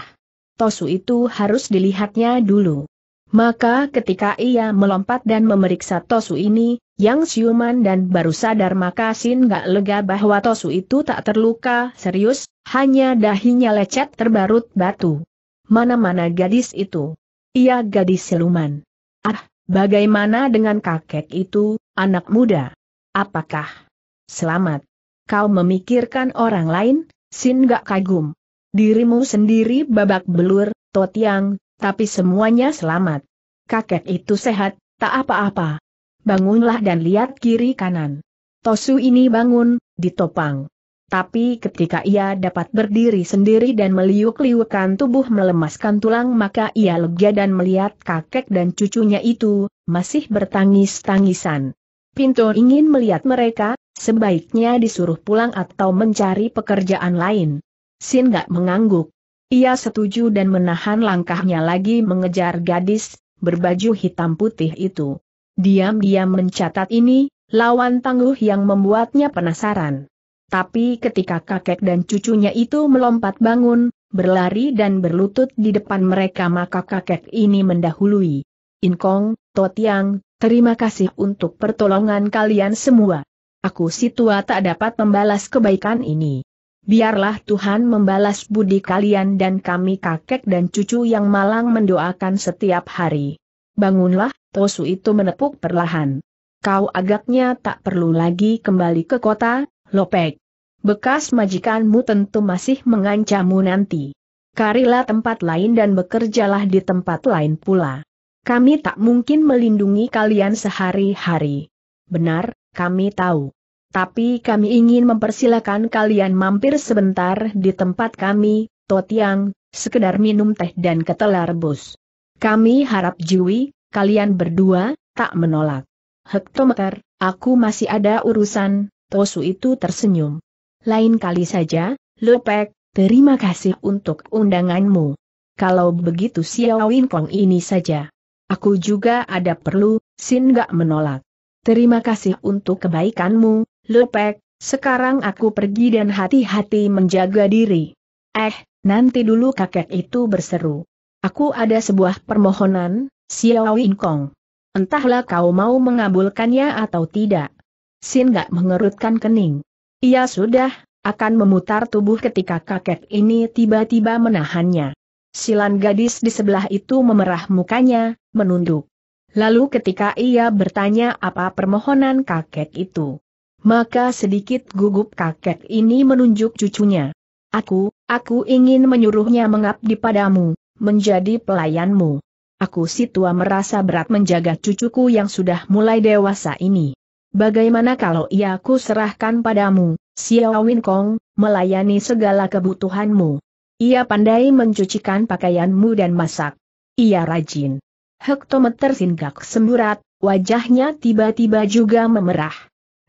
Tosu itu harus dilihatnya dulu. Maka ketika ia melompat dan memeriksa Tosu ini, Yang siuman dan baru sadar maka Sin gak lega bahwa Tosu itu tak terluka serius, hanya dahinya lecet terbarut batu. Mana-mana gadis itu. Ia gadis siluman. Ah, Bagaimana dengan kakek itu, anak muda? Apakah selamat? Kau memikirkan orang lain, Sin gak kagum. Dirimu sendiri babak belur, Totiang, tapi semuanya selamat. Kakek itu sehat, tak apa-apa. Bangunlah dan lihat kiri kanan. Tosu ini bangun, ditopang. Tapi ketika ia dapat berdiri sendiri dan meliuk-liukan tubuh melemaskan tulang maka ia lega dan melihat kakek dan cucunya itu, masih bertangis-tangisan. Pinto ingin melihat mereka, sebaiknya disuruh pulang atau mencari pekerjaan lain. Sin gak mengangguk. Ia setuju dan menahan langkahnya lagi mengejar gadis, berbaju hitam putih itu. Diam-diam mencatat ini, lawan tangguh yang membuatnya penasaran. Tapi ketika kakek dan cucunya itu melompat bangun, berlari dan berlutut di depan mereka maka kakek ini mendahului. Inkong, Totiang, terima kasih untuk pertolongan kalian semua. Aku si tua tak dapat membalas kebaikan ini. Biarlah Tuhan membalas budi kalian dan kami kakek dan cucu yang malang mendoakan setiap hari. Bangunlah, Tosu itu menepuk perlahan. Kau agaknya tak perlu lagi kembali ke kota, Lopek bekas majikanmu tentu masih mengancammu nanti. Karilah tempat lain dan bekerjalah di tempat lain pula. Kami tak mungkin melindungi kalian sehari-hari. Benar, kami tahu. Tapi kami ingin mempersilahkan kalian mampir sebentar di tempat kami, Totiang, sekedar minum teh dan ketela rebus. Kami harap Jui, kalian berdua, tak menolak. Hektometer, aku masih ada urusan, Tosu itu tersenyum. Lain kali saja, Lopek, terima kasih untuk undanganmu. Kalau begitu Xiao Kong ini saja. Aku juga ada perlu, Sin gak menolak. Terima kasih untuk kebaikanmu, Lopek, sekarang aku pergi dan hati-hati menjaga diri. Eh, nanti dulu kakek itu berseru. Aku ada sebuah permohonan, Xiao Kong. Entahlah kau mau mengabulkannya atau tidak. Sin gak mengerutkan kening. Ia sudah akan memutar tubuh ketika kakek ini tiba-tiba menahannya. Silan gadis di sebelah itu memerah mukanya, menunduk. Lalu ketika ia bertanya apa permohonan kakek itu, maka sedikit gugup kakek ini menunjuk cucunya. Aku, aku ingin menyuruhnya mengabdi padamu, menjadi pelayanmu. Aku si tua merasa berat menjaga cucuku yang sudah mulai dewasa ini. Bagaimana kalau ia ku serahkan padamu, Xiao Win Kong, melayani segala kebutuhanmu? Ia pandai mencucikan pakaianmu dan masak. Ia rajin. Hektometer singgak semburat, wajahnya tiba-tiba juga memerah.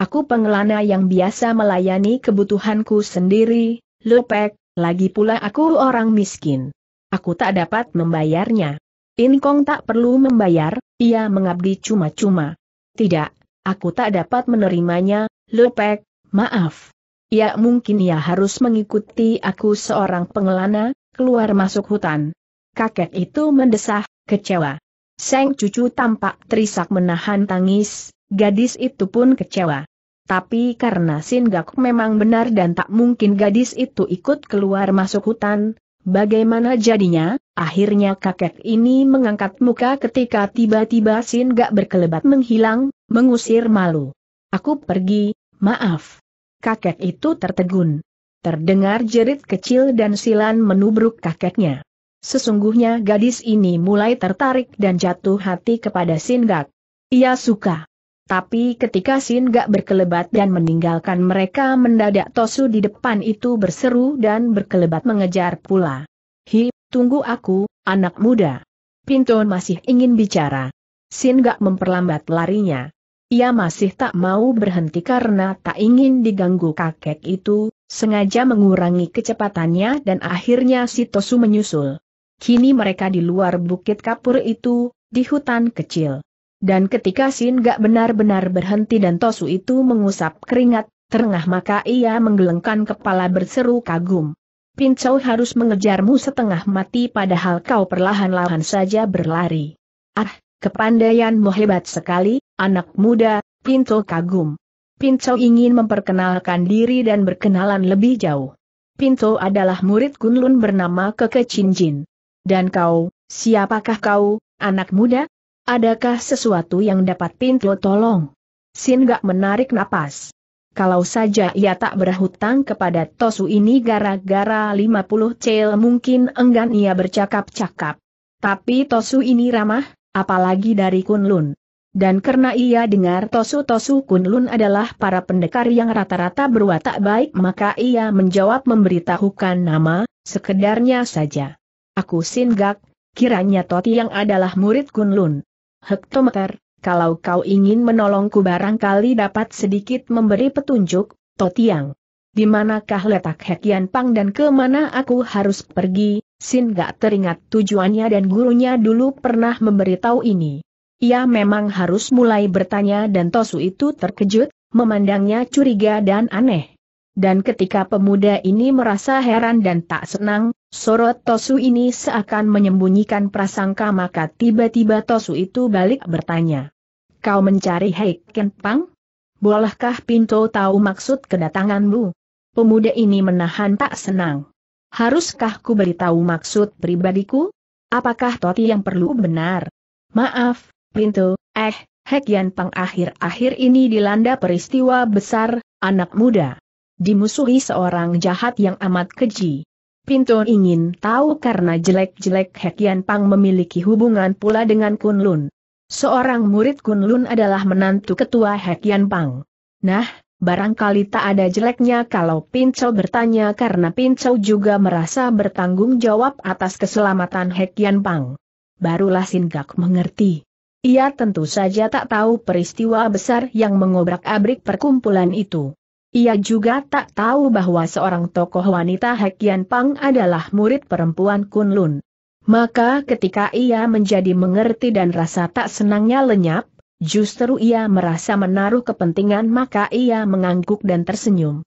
Aku pengelana yang biasa melayani kebutuhanku sendiri, lepek, lagi pula aku orang miskin. Aku tak dapat membayarnya. Inkong tak perlu membayar, ia mengabdi cuma-cuma. Tidak, Aku tak dapat menerimanya, Lepek, maaf. Ya mungkin ia harus mengikuti aku seorang pengelana, keluar masuk hutan. Kakek itu mendesah, kecewa. Seng cucu tampak terisak menahan tangis, gadis itu pun kecewa. Tapi karena sin Gak memang benar dan tak mungkin gadis itu ikut keluar masuk hutan, Bagaimana jadinya, akhirnya kakek ini mengangkat muka ketika tiba-tiba Sin gak berkelebat menghilang, mengusir malu. Aku pergi, maaf. Kakek itu tertegun. Terdengar jerit kecil dan Silan menubruk kakeknya. Sesungguhnya gadis ini mulai tertarik dan jatuh hati kepada sin gak. Ia suka. Tapi ketika Sin gak berkelebat dan meninggalkan mereka mendadak Tosu di depan itu berseru dan berkelebat mengejar pula. Hi, tunggu aku, anak muda. Pinton masih ingin bicara. Sin gak memperlambat larinya. Ia masih tak mau berhenti karena tak ingin diganggu kakek itu, sengaja mengurangi kecepatannya dan akhirnya si Tosu menyusul. Kini mereka di luar bukit kapur itu, di hutan kecil. Dan ketika Sin gak benar-benar berhenti dan Tosu itu mengusap keringat, terengah maka ia menggelengkan kepala berseru kagum. Pincau harus mengejarmu setengah mati padahal kau perlahan-lahan saja berlari. Ah, kepandaianmu hebat sekali, anak muda, Pincau kagum. Pincau ingin memperkenalkan diri dan berkenalan lebih jauh. Pinto adalah murid Kunlun bernama Keke Jin. Dan kau, siapakah kau, anak muda? Adakah sesuatu yang dapat pintu tolong? Sin gak menarik napas. Kalau saja ia tak berhutang kepada Tosu ini gara-gara 50 cel mungkin enggan ia bercakap-cakap. Tapi Tosu ini ramah, apalagi dari Kunlun. Dan karena ia dengar Tosu-Tosu Kunlun adalah para pendekar yang rata-rata berwatak baik maka ia menjawab memberitahukan nama, sekedarnya saja. Aku Sin Gak, kiranya Toti yang adalah murid Kunlun hektometer, kalau kau ingin menolongku barangkali dapat sedikit memberi petunjuk, Totiang. Di manakah letak Hekian Pang dan ke mana aku harus pergi, Sin gak teringat tujuannya dan gurunya dulu pernah memberitahu ini. Ia memang harus mulai bertanya dan Tosu itu terkejut, memandangnya curiga dan aneh. Dan ketika pemuda ini merasa heran dan tak senang, sorot Tosu ini seakan menyembunyikan prasangka maka tiba-tiba Tosu itu balik bertanya. Kau mencari Hei Kentang? Bolehkah Pinto tahu maksud kedatanganmu? Pemuda ini menahan tak senang. Haruskah ku beritahu maksud pribadiku? Apakah Toti yang perlu benar? Maaf, Pinto, eh, Hek Kenpang akhir-akhir ini dilanda peristiwa besar, anak muda dimusuhi seorang jahat yang amat keji. Pinto ingin tahu karena jelek-jelek Hekian Pang memiliki hubungan pula dengan Kunlun. Seorang murid Kunlun adalah menantu ketua Hekian Pang. Nah, barangkali tak ada jeleknya kalau Pinco bertanya karena Pinco juga merasa bertanggung jawab atas keselamatan Hekian Pang. Barulah Singak mengerti. Ia tentu saja tak tahu peristiwa besar yang mengobrak-abrik perkumpulan itu. Ia juga tak tahu bahwa seorang tokoh wanita Hekian Pang adalah murid perempuan Kunlun. Maka ketika ia menjadi mengerti dan rasa tak senangnya lenyap, justru ia merasa menaruh kepentingan maka ia mengangguk dan tersenyum.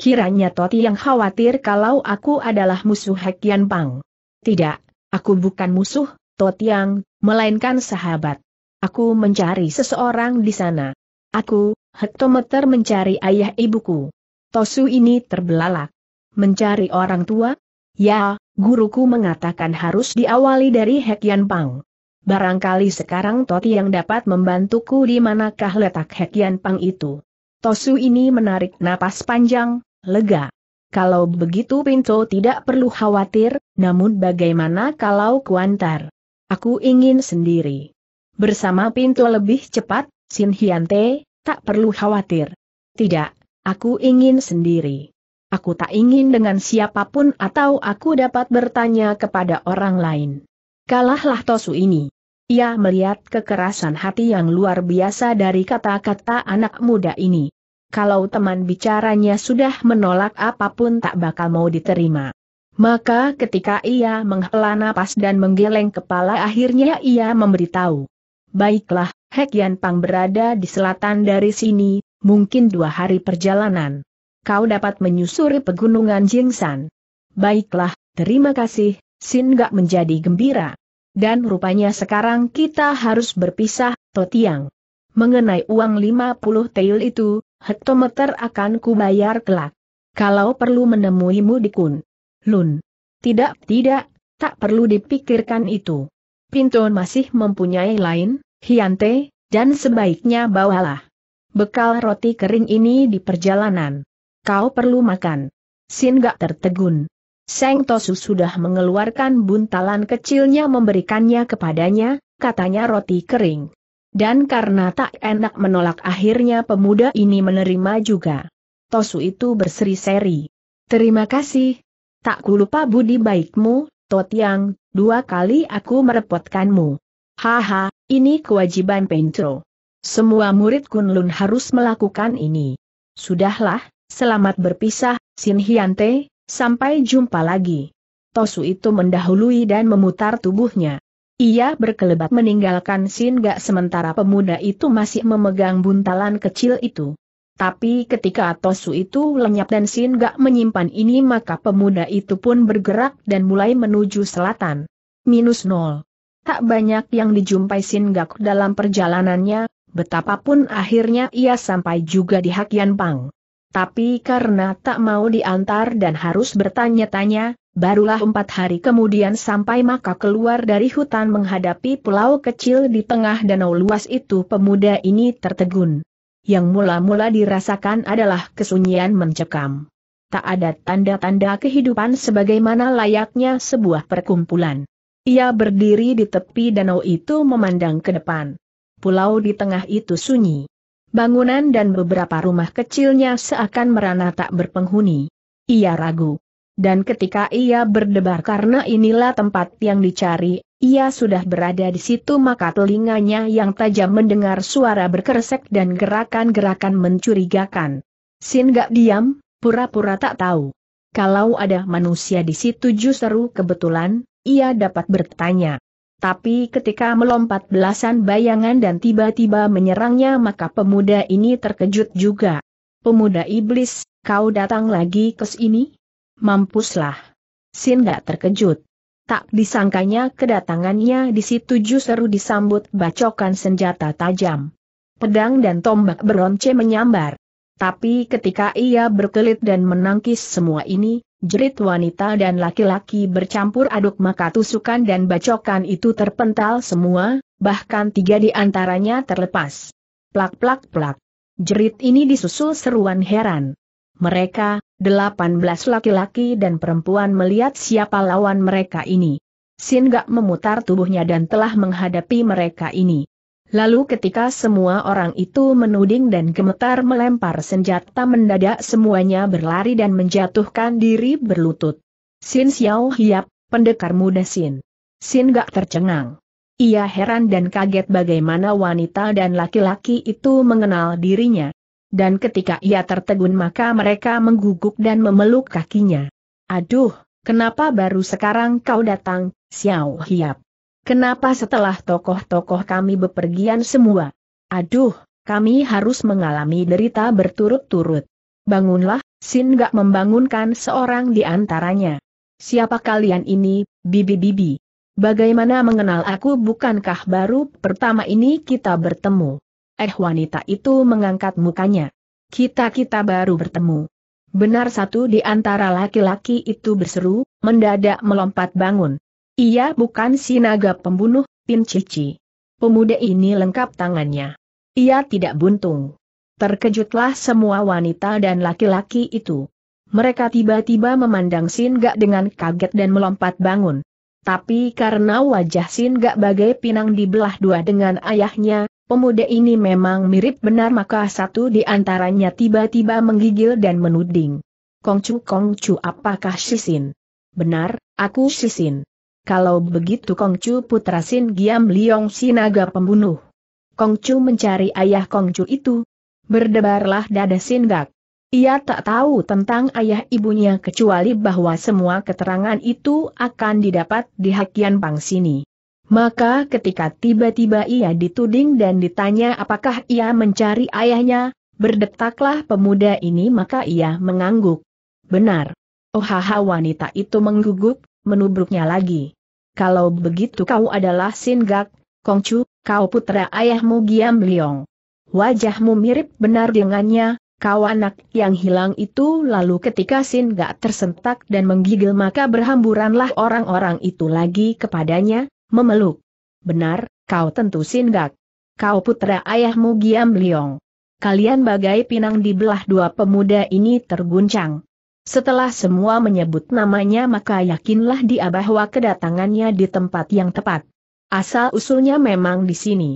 Kiranya Toti yang khawatir kalau aku adalah musuh Hekian Pang. Tidak, aku bukan musuh, Totiang, melainkan sahabat. Aku mencari seseorang di sana. Aku, Hektometer mencari ayah ibuku. Tosu ini terbelalak. Mencari orang tua? Ya, guruku mengatakan harus diawali dari Hekian Pang. Barangkali sekarang Toti yang dapat membantuku di manakah letak Hekian Pang itu. Tosu ini menarik napas panjang, lega. Kalau begitu Pinto tidak perlu khawatir, namun bagaimana kalau Kuantar? Aku ingin sendiri. Bersama Pinto lebih cepat, Sin Hyante, tak perlu khawatir. Tidak, aku ingin sendiri. Aku tak ingin dengan siapapun atau aku dapat bertanya kepada orang lain. Kalahlah Tosu ini. Ia melihat kekerasan hati yang luar biasa dari kata-kata anak muda ini. Kalau teman bicaranya sudah menolak apapun tak bakal mau diterima. Maka ketika ia menghela napas dan menggeleng kepala akhirnya ia memberitahu. Baiklah, Hek Yan Pang berada di selatan dari sini, mungkin dua hari perjalanan. Kau dapat menyusuri pegunungan Jingsan. Baiklah, terima kasih, Sin Gak menjadi gembira. Dan rupanya sekarang kita harus berpisah, Totiang. Mengenai uang 50 tail itu, hektometer akan kubayar kelak. Kalau perlu menemuimu di Kun. Lun. Tidak, tidak, tak perlu dipikirkan itu. Pintu masih mempunyai lain, Hiante, dan sebaiknya bawalah bekal roti kering ini di perjalanan. Kau perlu makan. Sin gak tertegun. Seng Tosu sudah mengeluarkan buntalan kecilnya memberikannya kepadanya, katanya roti kering. Dan karena tak enak menolak akhirnya pemuda ini menerima juga. Tosu itu berseri-seri. Terima kasih. Tak kulupa budi baikmu, Totiang, dua kali aku merepotkanmu. Haha, ini kewajiban Pentro. Semua murid Kunlun harus melakukan ini. Sudahlah, selamat berpisah, Sin Hyante, sampai jumpa lagi. Tosu itu mendahului dan memutar tubuhnya. Ia berkelebat meninggalkan Sin Gak sementara pemuda itu masih memegang buntalan kecil itu. Tapi ketika Tosu itu lenyap dan Sin Gak menyimpan ini maka pemuda itu pun bergerak dan mulai menuju selatan. Minus nol. Tak banyak yang dijumpai Singgak dalam perjalanannya, betapapun akhirnya ia sampai juga di Hakian Pang. Tapi karena tak mau diantar dan harus bertanya-tanya, barulah empat hari kemudian sampai maka keluar dari hutan menghadapi pulau kecil di tengah danau luas itu pemuda ini tertegun. Yang mula-mula dirasakan adalah kesunyian mencekam tak ada tanda-tanda kehidupan sebagaimana layaknya sebuah perkumpulan. Ia berdiri di tepi danau itu memandang ke depan. Pulau di tengah itu sunyi. Bangunan dan beberapa rumah kecilnya seakan merana tak berpenghuni. Ia ragu. Dan ketika ia berdebar karena inilah tempat yang dicari, ia sudah berada di situ maka telinganya yang tajam mendengar suara berkeresek dan gerakan-gerakan mencurigakan. Sin gak diam, pura-pura tak tahu. Kalau ada manusia di situ justru kebetulan, ia dapat bertanya. Tapi ketika melompat belasan bayangan dan tiba-tiba menyerangnya maka pemuda ini terkejut juga. Pemuda iblis, kau datang lagi ke sini? Mampuslah. Sin gak terkejut. Tak disangkanya kedatangannya di situ justru disambut bacokan senjata tajam. Pedang dan tombak beronce menyambar. Tapi ketika ia berkelit dan menangkis semua ini, jerit wanita dan laki-laki bercampur aduk maka tusukan dan bacokan itu terpental semua, bahkan tiga di antaranya terlepas. Plak-plak-plak. Jerit ini disusul seruan heran. Mereka, delapan belas laki-laki dan perempuan melihat siapa lawan mereka ini. Sin gak memutar tubuhnya dan telah menghadapi mereka ini. Lalu ketika semua orang itu menuding dan gemetar melempar senjata mendadak semuanya berlari dan menjatuhkan diri berlutut. Sin Xiao Hiap, pendekar muda Sin. Sin gak tercengang. Ia heran dan kaget bagaimana wanita dan laki-laki itu mengenal dirinya. Dan ketika ia tertegun maka mereka mengguguk dan memeluk kakinya. Aduh, kenapa baru sekarang kau datang, Xiao Hiap? Kenapa setelah tokoh-tokoh kami bepergian semua? Aduh, kami harus mengalami derita berturut-turut. Bangunlah, Sin gak membangunkan seorang di antaranya. Siapa kalian ini, bibi-bibi? Bagaimana mengenal aku bukankah baru pertama ini kita bertemu? Eh wanita itu mengangkat mukanya. Kita-kita baru bertemu. Benar satu di antara laki-laki itu berseru, mendadak melompat bangun. Ia bukan si naga pembunuh, Pin Cici. Pemuda ini lengkap tangannya. Ia tidak buntung. Terkejutlah semua wanita dan laki-laki itu. Mereka tiba-tiba memandang Sin Gak dengan kaget dan melompat bangun. Tapi karena wajah Sin Gak bagai pinang dibelah dua dengan ayahnya, pemuda ini memang mirip benar maka satu di antaranya tiba-tiba menggigil dan menuding. Kongcu Kongcu apakah Sisin? Benar, aku Sisin kalau begitu Kongcu putra Sin Giam Liong Sinaga pembunuh. Kongcu mencari ayah Kongcu itu. Berdebarlah dada Gak. Ia tak tahu tentang ayah ibunya kecuali bahwa semua keterangan itu akan didapat di Hakian Pang sini. Maka ketika tiba-tiba ia dituding dan ditanya apakah ia mencari ayahnya, berdetaklah pemuda ini maka ia mengangguk. Benar. Ohaha wanita itu mengguguk, menubruknya lagi. Kalau begitu kau adalah Singgak, Kongcu, kau putra ayahmu Giam Liong. Wajahmu mirip benar dengannya, kau anak yang hilang itu lalu ketika Singgak tersentak dan menggigil maka berhamburanlah orang-orang itu lagi kepadanya, memeluk. Benar, kau tentu Singgak. Kau putra ayahmu Giam Liong. Kalian bagai pinang di belah dua pemuda ini terguncang. Setelah semua menyebut namanya maka yakinlah dia bahwa kedatangannya di tempat yang tepat. Asal usulnya memang di sini.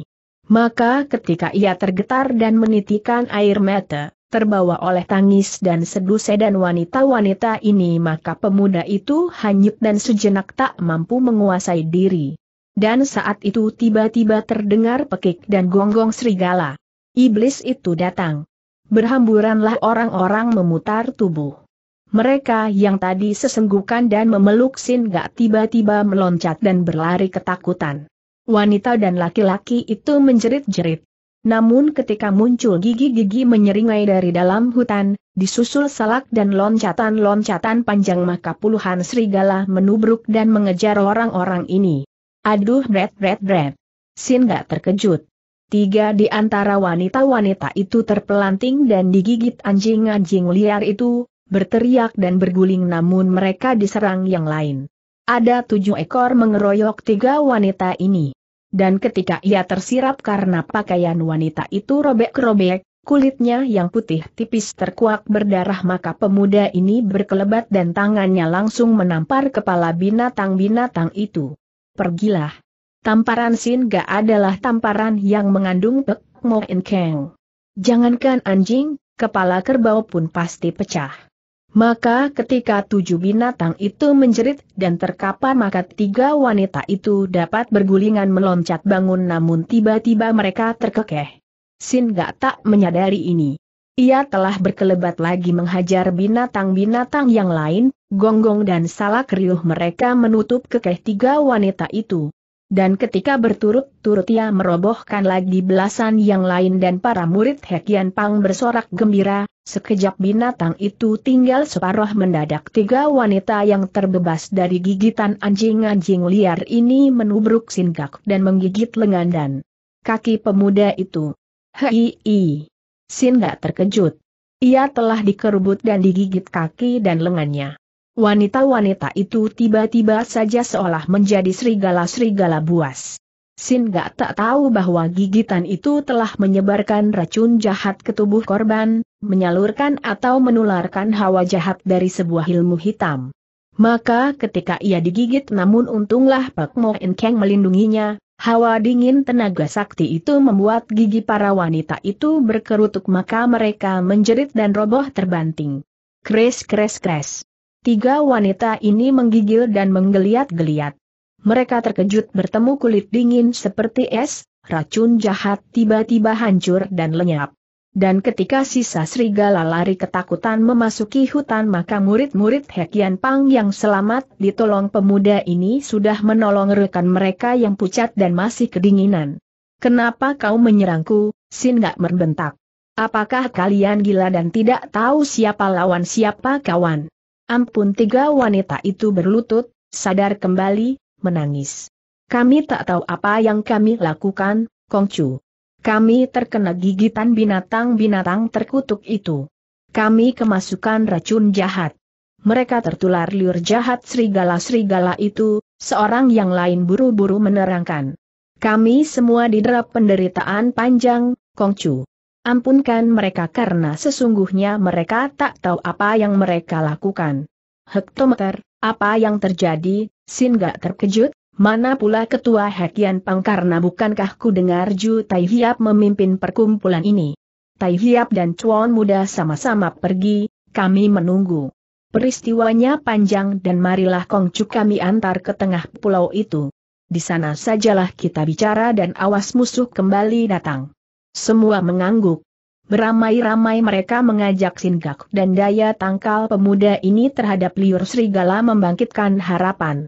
Maka ketika ia tergetar dan menitikan air mata, terbawa oleh tangis dan seduh sedan wanita-wanita ini maka pemuda itu hanyut dan sejenak tak mampu menguasai diri. Dan saat itu tiba-tiba terdengar pekik dan gonggong serigala. Iblis itu datang. Berhamburanlah orang-orang memutar tubuh. Mereka yang tadi sesenggukan dan memeluk Sin Gak tiba-tiba meloncat dan berlari ketakutan. Wanita dan laki-laki itu menjerit-jerit. Namun ketika muncul gigi-gigi menyeringai dari dalam hutan, disusul salak dan loncatan-loncatan panjang maka puluhan serigala menubruk dan mengejar orang-orang ini. Aduh red red red. Sin Gak terkejut. Tiga di antara wanita-wanita itu terpelanting dan digigit anjing-anjing liar itu, berteriak dan berguling namun mereka diserang yang lain. Ada tujuh ekor mengeroyok tiga wanita ini. Dan ketika ia tersirap karena pakaian wanita itu robek-robek, kulitnya yang putih tipis terkuak berdarah maka pemuda ini berkelebat dan tangannya langsung menampar kepala binatang-binatang itu. Pergilah. Tamparan Singa adalah tamparan yang mengandung pek keng. Jangankan anjing, kepala kerbau pun pasti pecah. Maka ketika tujuh binatang itu menjerit dan terkapar maka tiga wanita itu dapat bergulingan meloncat bangun namun tiba-tiba mereka terkekeh. Sin gak tak menyadari ini. Ia telah berkelebat lagi menghajar binatang-binatang yang lain, gonggong dan salah riuh mereka menutup kekeh tiga wanita itu. Dan ketika berturut-turut ia merobohkan lagi belasan yang lain dan para murid Hekian Pang bersorak gembira, Sekejap binatang itu tinggal separuh mendadak tiga wanita yang terbebas dari gigitan anjing-anjing liar ini menubruk singkak dan menggigit lengan dan kaki pemuda itu. Hei, Sinda terkejut. Ia telah dikerubut dan digigit kaki dan lengannya. Wanita-wanita itu tiba-tiba saja seolah menjadi serigala-serigala buas. Sin gak tak tahu bahwa gigitan itu telah menyebarkan racun jahat ke tubuh korban, menyalurkan atau menularkan hawa jahat dari sebuah ilmu hitam. Maka ketika ia digigit namun untunglah Pak Mo Enkeng melindunginya, hawa dingin tenaga sakti itu membuat gigi para wanita itu berkerutuk maka mereka menjerit dan roboh terbanting. Kres kres kres. Tiga wanita ini menggigil dan menggeliat-geliat. Mereka terkejut bertemu kulit dingin seperti es, racun jahat tiba-tiba hancur dan lenyap. Dan ketika sisa serigala lari ketakutan memasuki hutan maka murid-murid Hekian Pang yang selamat ditolong pemuda ini sudah menolong rekan mereka yang pucat dan masih kedinginan. Kenapa kau menyerangku, Sin gak merbentak. Apakah kalian gila dan tidak tahu siapa lawan siapa kawan? Ampun tiga wanita itu berlutut, sadar kembali, menangis. Kami tak tahu apa yang kami lakukan, Kongcu. Kami terkena gigitan binatang-binatang terkutuk itu. Kami kemasukan racun jahat. Mereka tertular liur jahat serigala-serigala itu, seorang yang lain buru-buru menerangkan. Kami semua diderap penderitaan panjang, Kongcu. Ampunkan mereka karena sesungguhnya mereka tak tahu apa yang mereka lakukan. Hektometer, apa yang terjadi, Sin gak terkejut, Mana pula ketua Hekian Pang karena bukankah ku dengar Ju Tai Hiap memimpin perkumpulan ini. Tai Hiap dan Chuan muda sama-sama pergi, kami menunggu. Peristiwanya panjang dan marilah Kongcu kami antar ke tengah pulau itu. Di sana sajalah kita bicara dan awas musuh kembali datang. Semua mengangguk. Beramai-ramai mereka mengajak Singak dan daya tangkal pemuda ini terhadap liur serigala membangkitkan harapan.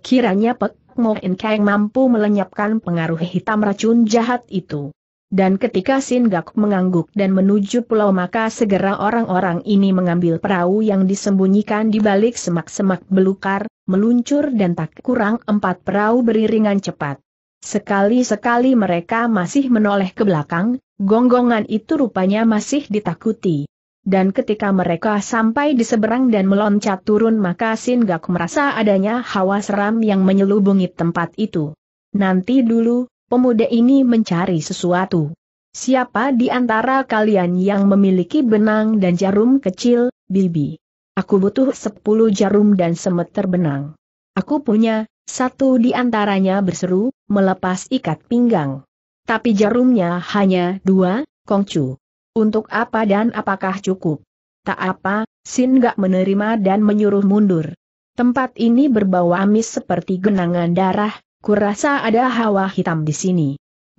Kiranya Pek Mo In Kang mampu melenyapkan pengaruh hitam racun jahat itu. Dan ketika Gak mengangguk dan menuju pulau maka segera orang-orang ini mengambil perahu yang disembunyikan di balik semak-semak belukar, meluncur dan tak kurang empat perahu beriringan cepat. Sekali-sekali mereka masih menoleh ke belakang, gonggongan itu rupanya masih ditakuti dan ketika mereka sampai di seberang dan meloncat turun maka sin gak merasa adanya hawa seram yang menyelubungi tempat itu. Nanti dulu, pemuda ini mencari sesuatu. Siapa di antara kalian yang memiliki benang dan jarum kecil, Bibi? Aku butuh sepuluh jarum dan semeter benang. Aku punya, satu di antaranya berseru, melepas ikat pinggang. Tapi jarumnya hanya dua, Kongcu. Untuk apa dan apakah cukup? Tak apa, Sin gak menerima dan menyuruh mundur. Tempat ini berbau amis seperti genangan darah, kurasa ada hawa hitam di sini.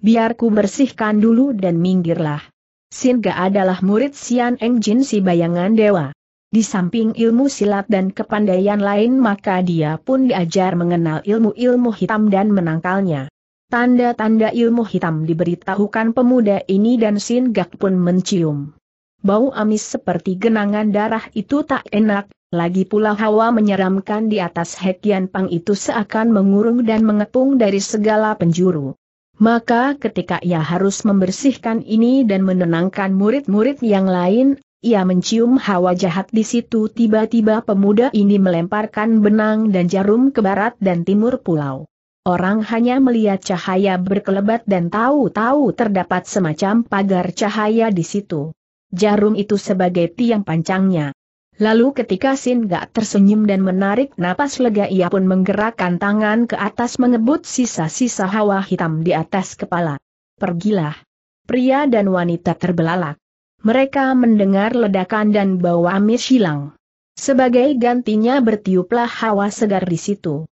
Biarku bersihkan dulu dan minggirlah. Sin gak adalah murid Sian Eng Jin si bayangan dewa. Di samping ilmu silat dan kepandaian lain maka dia pun diajar mengenal ilmu-ilmu hitam dan menangkalnya. Tanda-tanda ilmu hitam diberitahukan pemuda ini dan sin Gak pun mencium. Bau amis seperti genangan darah itu tak enak, lagi pula hawa menyeramkan di atas Hekian Pang itu seakan mengurung dan mengepung dari segala penjuru. Maka ketika ia harus membersihkan ini dan menenangkan murid-murid yang lain, ia mencium hawa jahat di situ tiba-tiba pemuda ini melemparkan benang dan jarum ke barat dan timur pulau. Orang hanya melihat cahaya berkelebat dan tahu-tahu terdapat semacam pagar cahaya di situ. Jarum itu sebagai tiang pancangnya. Lalu ketika Sin Gak tersenyum dan menarik napas lega ia pun menggerakkan tangan ke atas mengebut sisa-sisa hawa hitam di atas kepala. Pergilah. Pria dan wanita terbelalak. Mereka mendengar ledakan dan bau amis hilang. Sebagai gantinya bertiuplah hawa segar di situ.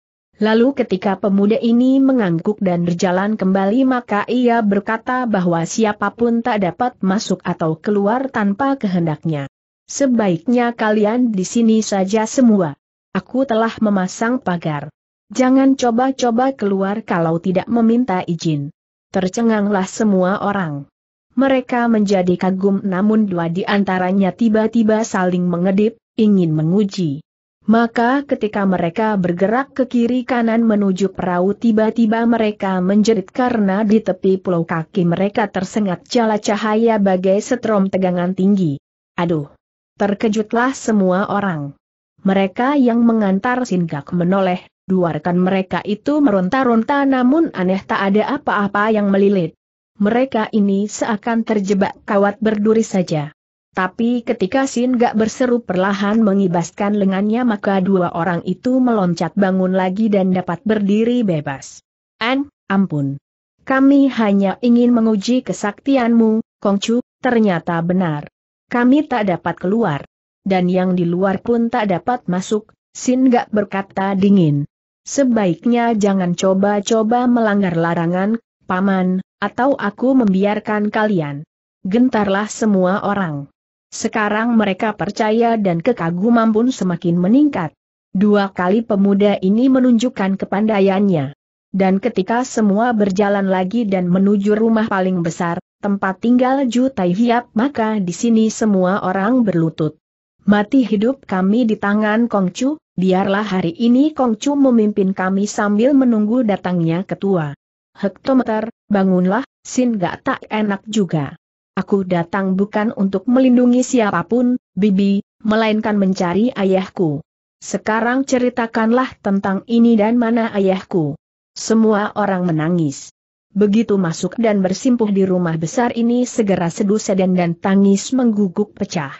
Lalu ketika pemuda ini mengangguk dan berjalan kembali maka ia berkata bahwa siapapun tak dapat masuk atau keluar tanpa kehendaknya. Sebaiknya kalian di sini saja semua. Aku telah memasang pagar. Jangan coba-coba keluar kalau tidak meminta izin. Tercenganglah semua orang. Mereka menjadi kagum namun dua di antaranya tiba-tiba saling mengedip, ingin menguji. Maka ketika mereka bergerak ke kiri kanan menuju perahu tiba-tiba mereka menjerit karena di tepi pulau kaki mereka tersengat jala cahaya bagai setrum tegangan tinggi. Aduh! Terkejutlah semua orang. Mereka yang mengantar singgak menoleh, dua rekan mereka itu meronta-ronta namun aneh tak ada apa-apa yang melilit. Mereka ini seakan terjebak kawat berduri saja. Tapi ketika Sin Gak berseru perlahan mengibaskan lengannya maka dua orang itu meloncat bangun lagi dan dapat berdiri bebas. An, ampun. Kami hanya ingin menguji kesaktianmu, Kongcu, ternyata benar. Kami tak dapat keluar. Dan yang di luar pun tak dapat masuk, Sin Gak berkata dingin. Sebaiknya jangan coba-coba melanggar larangan, Paman, atau aku membiarkan kalian. Gentarlah semua orang. Sekarang mereka percaya dan kekaguman pun semakin meningkat. Dua kali pemuda ini menunjukkan kepandaiannya. Dan ketika semua berjalan lagi dan menuju rumah paling besar, tempat tinggal Ju Tai Hiap maka di sini semua orang berlutut. Mati hidup kami di tangan Kongcu, biarlah hari ini Kongcu memimpin kami sambil menunggu datangnya ketua. Hektometer, bangunlah, Sin gak tak enak juga. Aku datang bukan untuk melindungi siapapun, Bibi, melainkan mencari ayahku. Sekarang ceritakanlah tentang ini dan mana ayahku. Semua orang menangis. Begitu masuk dan bersimpuh di rumah besar ini segera seduh sedan dan tangis mengguguk pecah.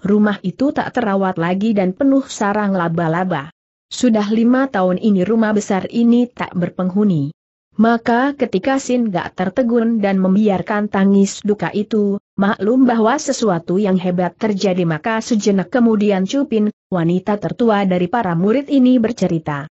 Rumah itu tak terawat lagi dan penuh sarang laba-laba. Sudah lima tahun ini rumah besar ini tak berpenghuni. Maka ketika Sin gak tertegun dan membiarkan tangis duka itu, maklum bahwa sesuatu yang hebat terjadi maka sejenak kemudian Cupin, wanita tertua dari para murid ini bercerita.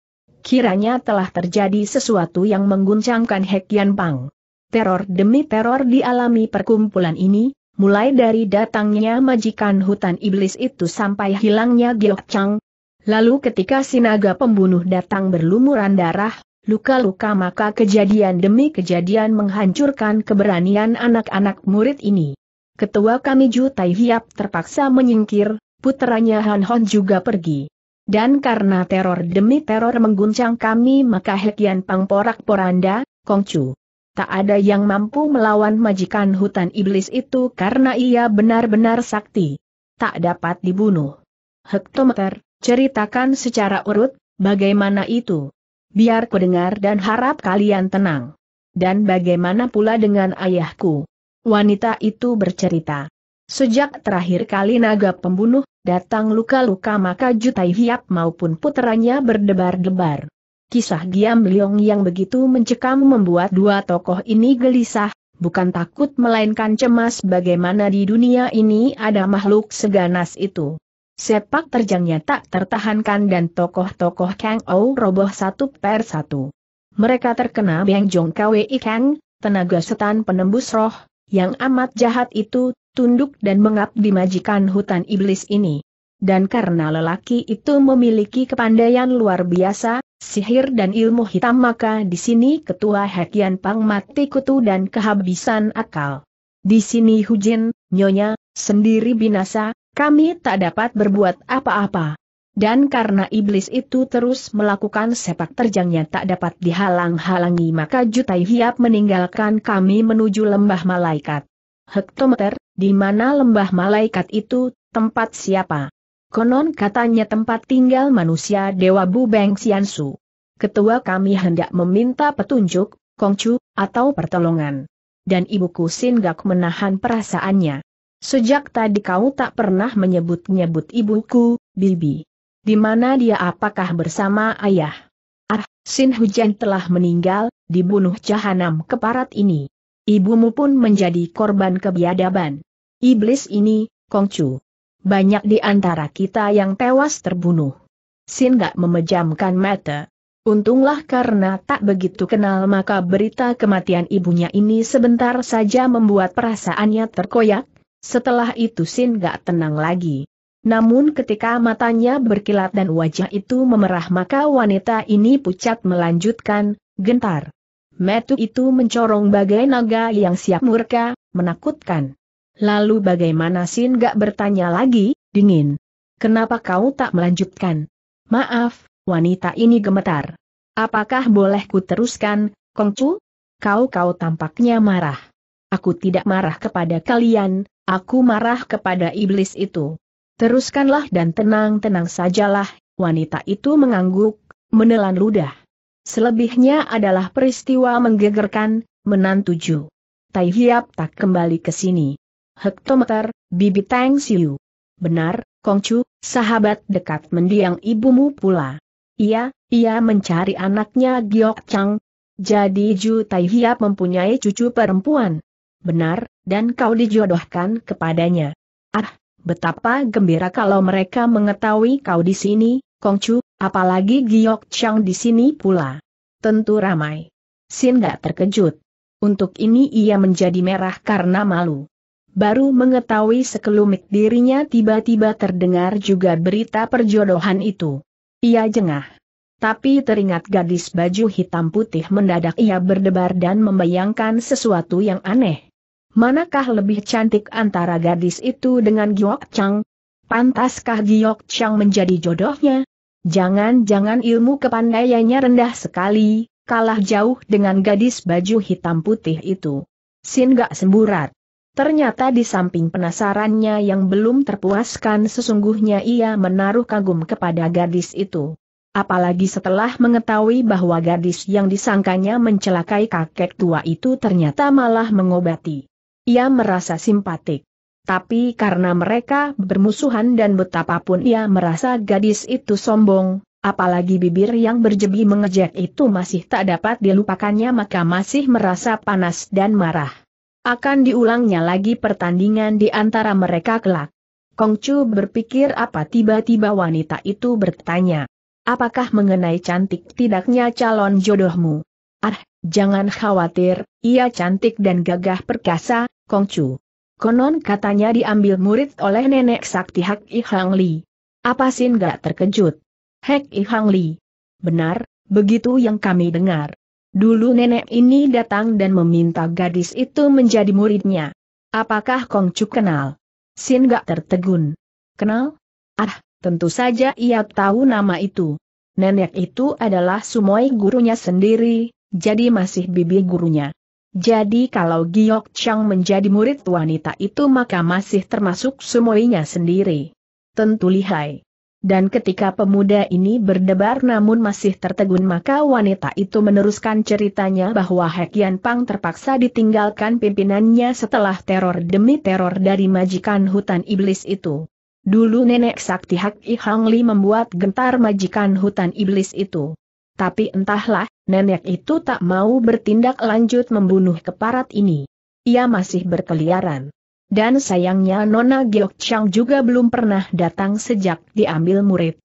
Kiranya telah terjadi sesuatu yang mengguncangkan Hekian Pang. Teror demi teror dialami perkumpulan ini, mulai dari datangnya majikan hutan iblis itu sampai hilangnya Giok Chang. Lalu ketika sinaga pembunuh datang berlumuran darah, luka-luka maka kejadian demi kejadian menghancurkan keberanian anak-anak murid ini. Ketua kami Ju Tai Hiap terpaksa menyingkir, putranya Han Hon juga pergi. Dan karena teror demi teror mengguncang kami maka Hekian Pangporak porak-poranda, Kongcu. Tak ada yang mampu melawan majikan hutan iblis itu karena ia benar-benar sakti. Tak dapat dibunuh. Hektometer, ceritakan secara urut, bagaimana itu? biar ku dengar dan harap kalian tenang. Dan bagaimana pula dengan ayahku? Wanita itu bercerita. Sejak terakhir kali naga pembunuh, datang luka-luka maka Jutai Hiap maupun putranya berdebar-debar. Kisah diam Liong yang begitu mencekam membuat dua tokoh ini gelisah, bukan takut melainkan cemas bagaimana di dunia ini ada makhluk seganas itu. Sepak terjangnya tak tertahankan dan tokoh-tokoh Kang Ou roboh satu per satu. Mereka terkena Beng Jong Kwei Kang, tenaga setan penembus roh, yang amat jahat itu, tunduk dan mengap di majikan hutan iblis ini. Dan karena lelaki itu memiliki kepandaian luar biasa, sihir dan ilmu hitam maka di sini ketua Hekian Pang mati kutu dan kehabisan akal. Di sini Hujin, Nyonya, sendiri binasa, kami tak dapat berbuat apa-apa. Dan karena iblis itu terus melakukan sepak terjangnya tak dapat dihalang-halangi maka Jutai Hiap meninggalkan kami menuju lembah malaikat. Hektometer, di mana lembah malaikat itu, tempat siapa? Konon katanya tempat tinggal manusia Dewa Bu Beng Xiansu. Ketua kami hendak meminta petunjuk, kongcu, atau pertolongan. Dan ibuku Singak menahan perasaannya. Sejak tadi kau tak pernah menyebut-nyebut ibuku, Bibi. Di mana dia apakah bersama ayah? Ah, Sin Hujan telah meninggal, dibunuh jahanam keparat ini. Ibumu pun menjadi korban kebiadaban. Iblis ini, Kongcu. Banyak di antara kita yang tewas terbunuh. Sin gak memejamkan mata. Untunglah karena tak begitu kenal maka berita kematian ibunya ini sebentar saja membuat perasaannya terkoyak, setelah itu Sin gak tenang lagi. Namun ketika matanya berkilat dan wajah itu memerah maka wanita ini pucat melanjutkan, gentar. Metu itu mencorong bagai naga yang siap murka, menakutkan. Lalu bagaimana Sin gak bertanya lagi, dingin. Kenapa kau tak melanjutkan? Maaf, wanita ini gemetar. Apakah boleh ku teruskan, Kongcu? Kau-kau tampaknya marah. Aku tidak marah kepada kalian, Aku marah kepada iblis itu. Teruskanlah dan tenang-tenang sajalah, wanita itu mengangguk, menelan ludah. Selebihnya adalah peristiwa menggegerkan, menantuju. Ju. Tai Hiap tak kembali ke sini. Hektometer, Bibi Tang Siu. Benar, Kongcu, sahabat dekat mendiang ibumu pula. Iya, ia mencari anaknya Giok Chang. Jadi Ju Tai Hiap mempunyai cucu perempuan. Benar, dan kau dijodohkan kepadanya. Ah, betapa gembira kalau mereka mengetahui kau di sini, Kongcu, apalagi Giok Chang di sini pula. Tentu ramai. Sin gak terkejut. Untuk ini ia menjadi merah karena malu. Baru mengetahui sekelumit dirinya tiba-tiba terdengar juga berita perjodohan itu. Ia jengah. Tapi teringat gadis baju hitam putih mendadak ia berdebar dan membayangkan sesuatu yang aneh. Manakah lebih cantik antara gadis itu dengan Giok Chang? Pantaskah Giok Chang menjadi jodohnya? Jangan-jangan ilmu kepandaiannya rendah sekali, kalah jauh dengan gadis baju hitam putih itu. Sin gak semburat. Ternyata di samping penasarannya yang belum terpuaskan sesungguhnya ia menaruh kagum kepada gadis itu. Apalagi setelah mengetahui bahwa gadis yang disangkanya mencelakai kakek tua itu ternyata malah mengobati. Ia merasa simpatik. Tapi karena mereka bermusuhan dan betapapun ia merasa gadis itu sombong, apalagi bibir yang berjebi mengejek itu masih tak dapat dilupakannya maka masih merasa panas dan marah. Akan diulangnya lagi pertandingan di antara mereka kelak. Kongcu berpikir apa tiba-tiba wanita itu bertanya. Apakah mengenai cantik tidaknya calon jodohmu? Ah, jangan khawatir, ia cantik dan gagah perkasa, Kongcu. Konon katanya diambil murid oleh nenek sakti Hak I Li. Apa Sin gak terkejut? Hak I Li. Benar, begitu yang kami dengar. Dulu nenek ini datang dan meminta gadis itu menjadi muridnya. Apakah Kongcu kenal? Sin gak tertegun. Kenal? Ah, tentu saja ia tahu nama itu. Nenek itu adalah Sumoy gurunya sendiri, jadi masih bibi gurunya. Jadi kalau Giok Chang menjadi murid wanita itu maka masih termasuk semuanya sendiri. Tentu lihai. Dan ketika pemuda ini berdebar namun masih tertegun maka wanita itu meneruskan ceritanya bahwa Hekian Pang terpaksa ditinggalkan pimpinannya setelah teror demi teror dari majikan hutan iblis itu. Dulu nenek sakti Hak I Hang Li membuat gentar majikan hutan iblis itu. Tapi entahlah, nenek itu tak mau bertindak lanjut membunuh keparat ini. Ia masih berkeliaran. Dan sayangnya Nona Giok Chang juga belum pernah datang sejak diambil murid.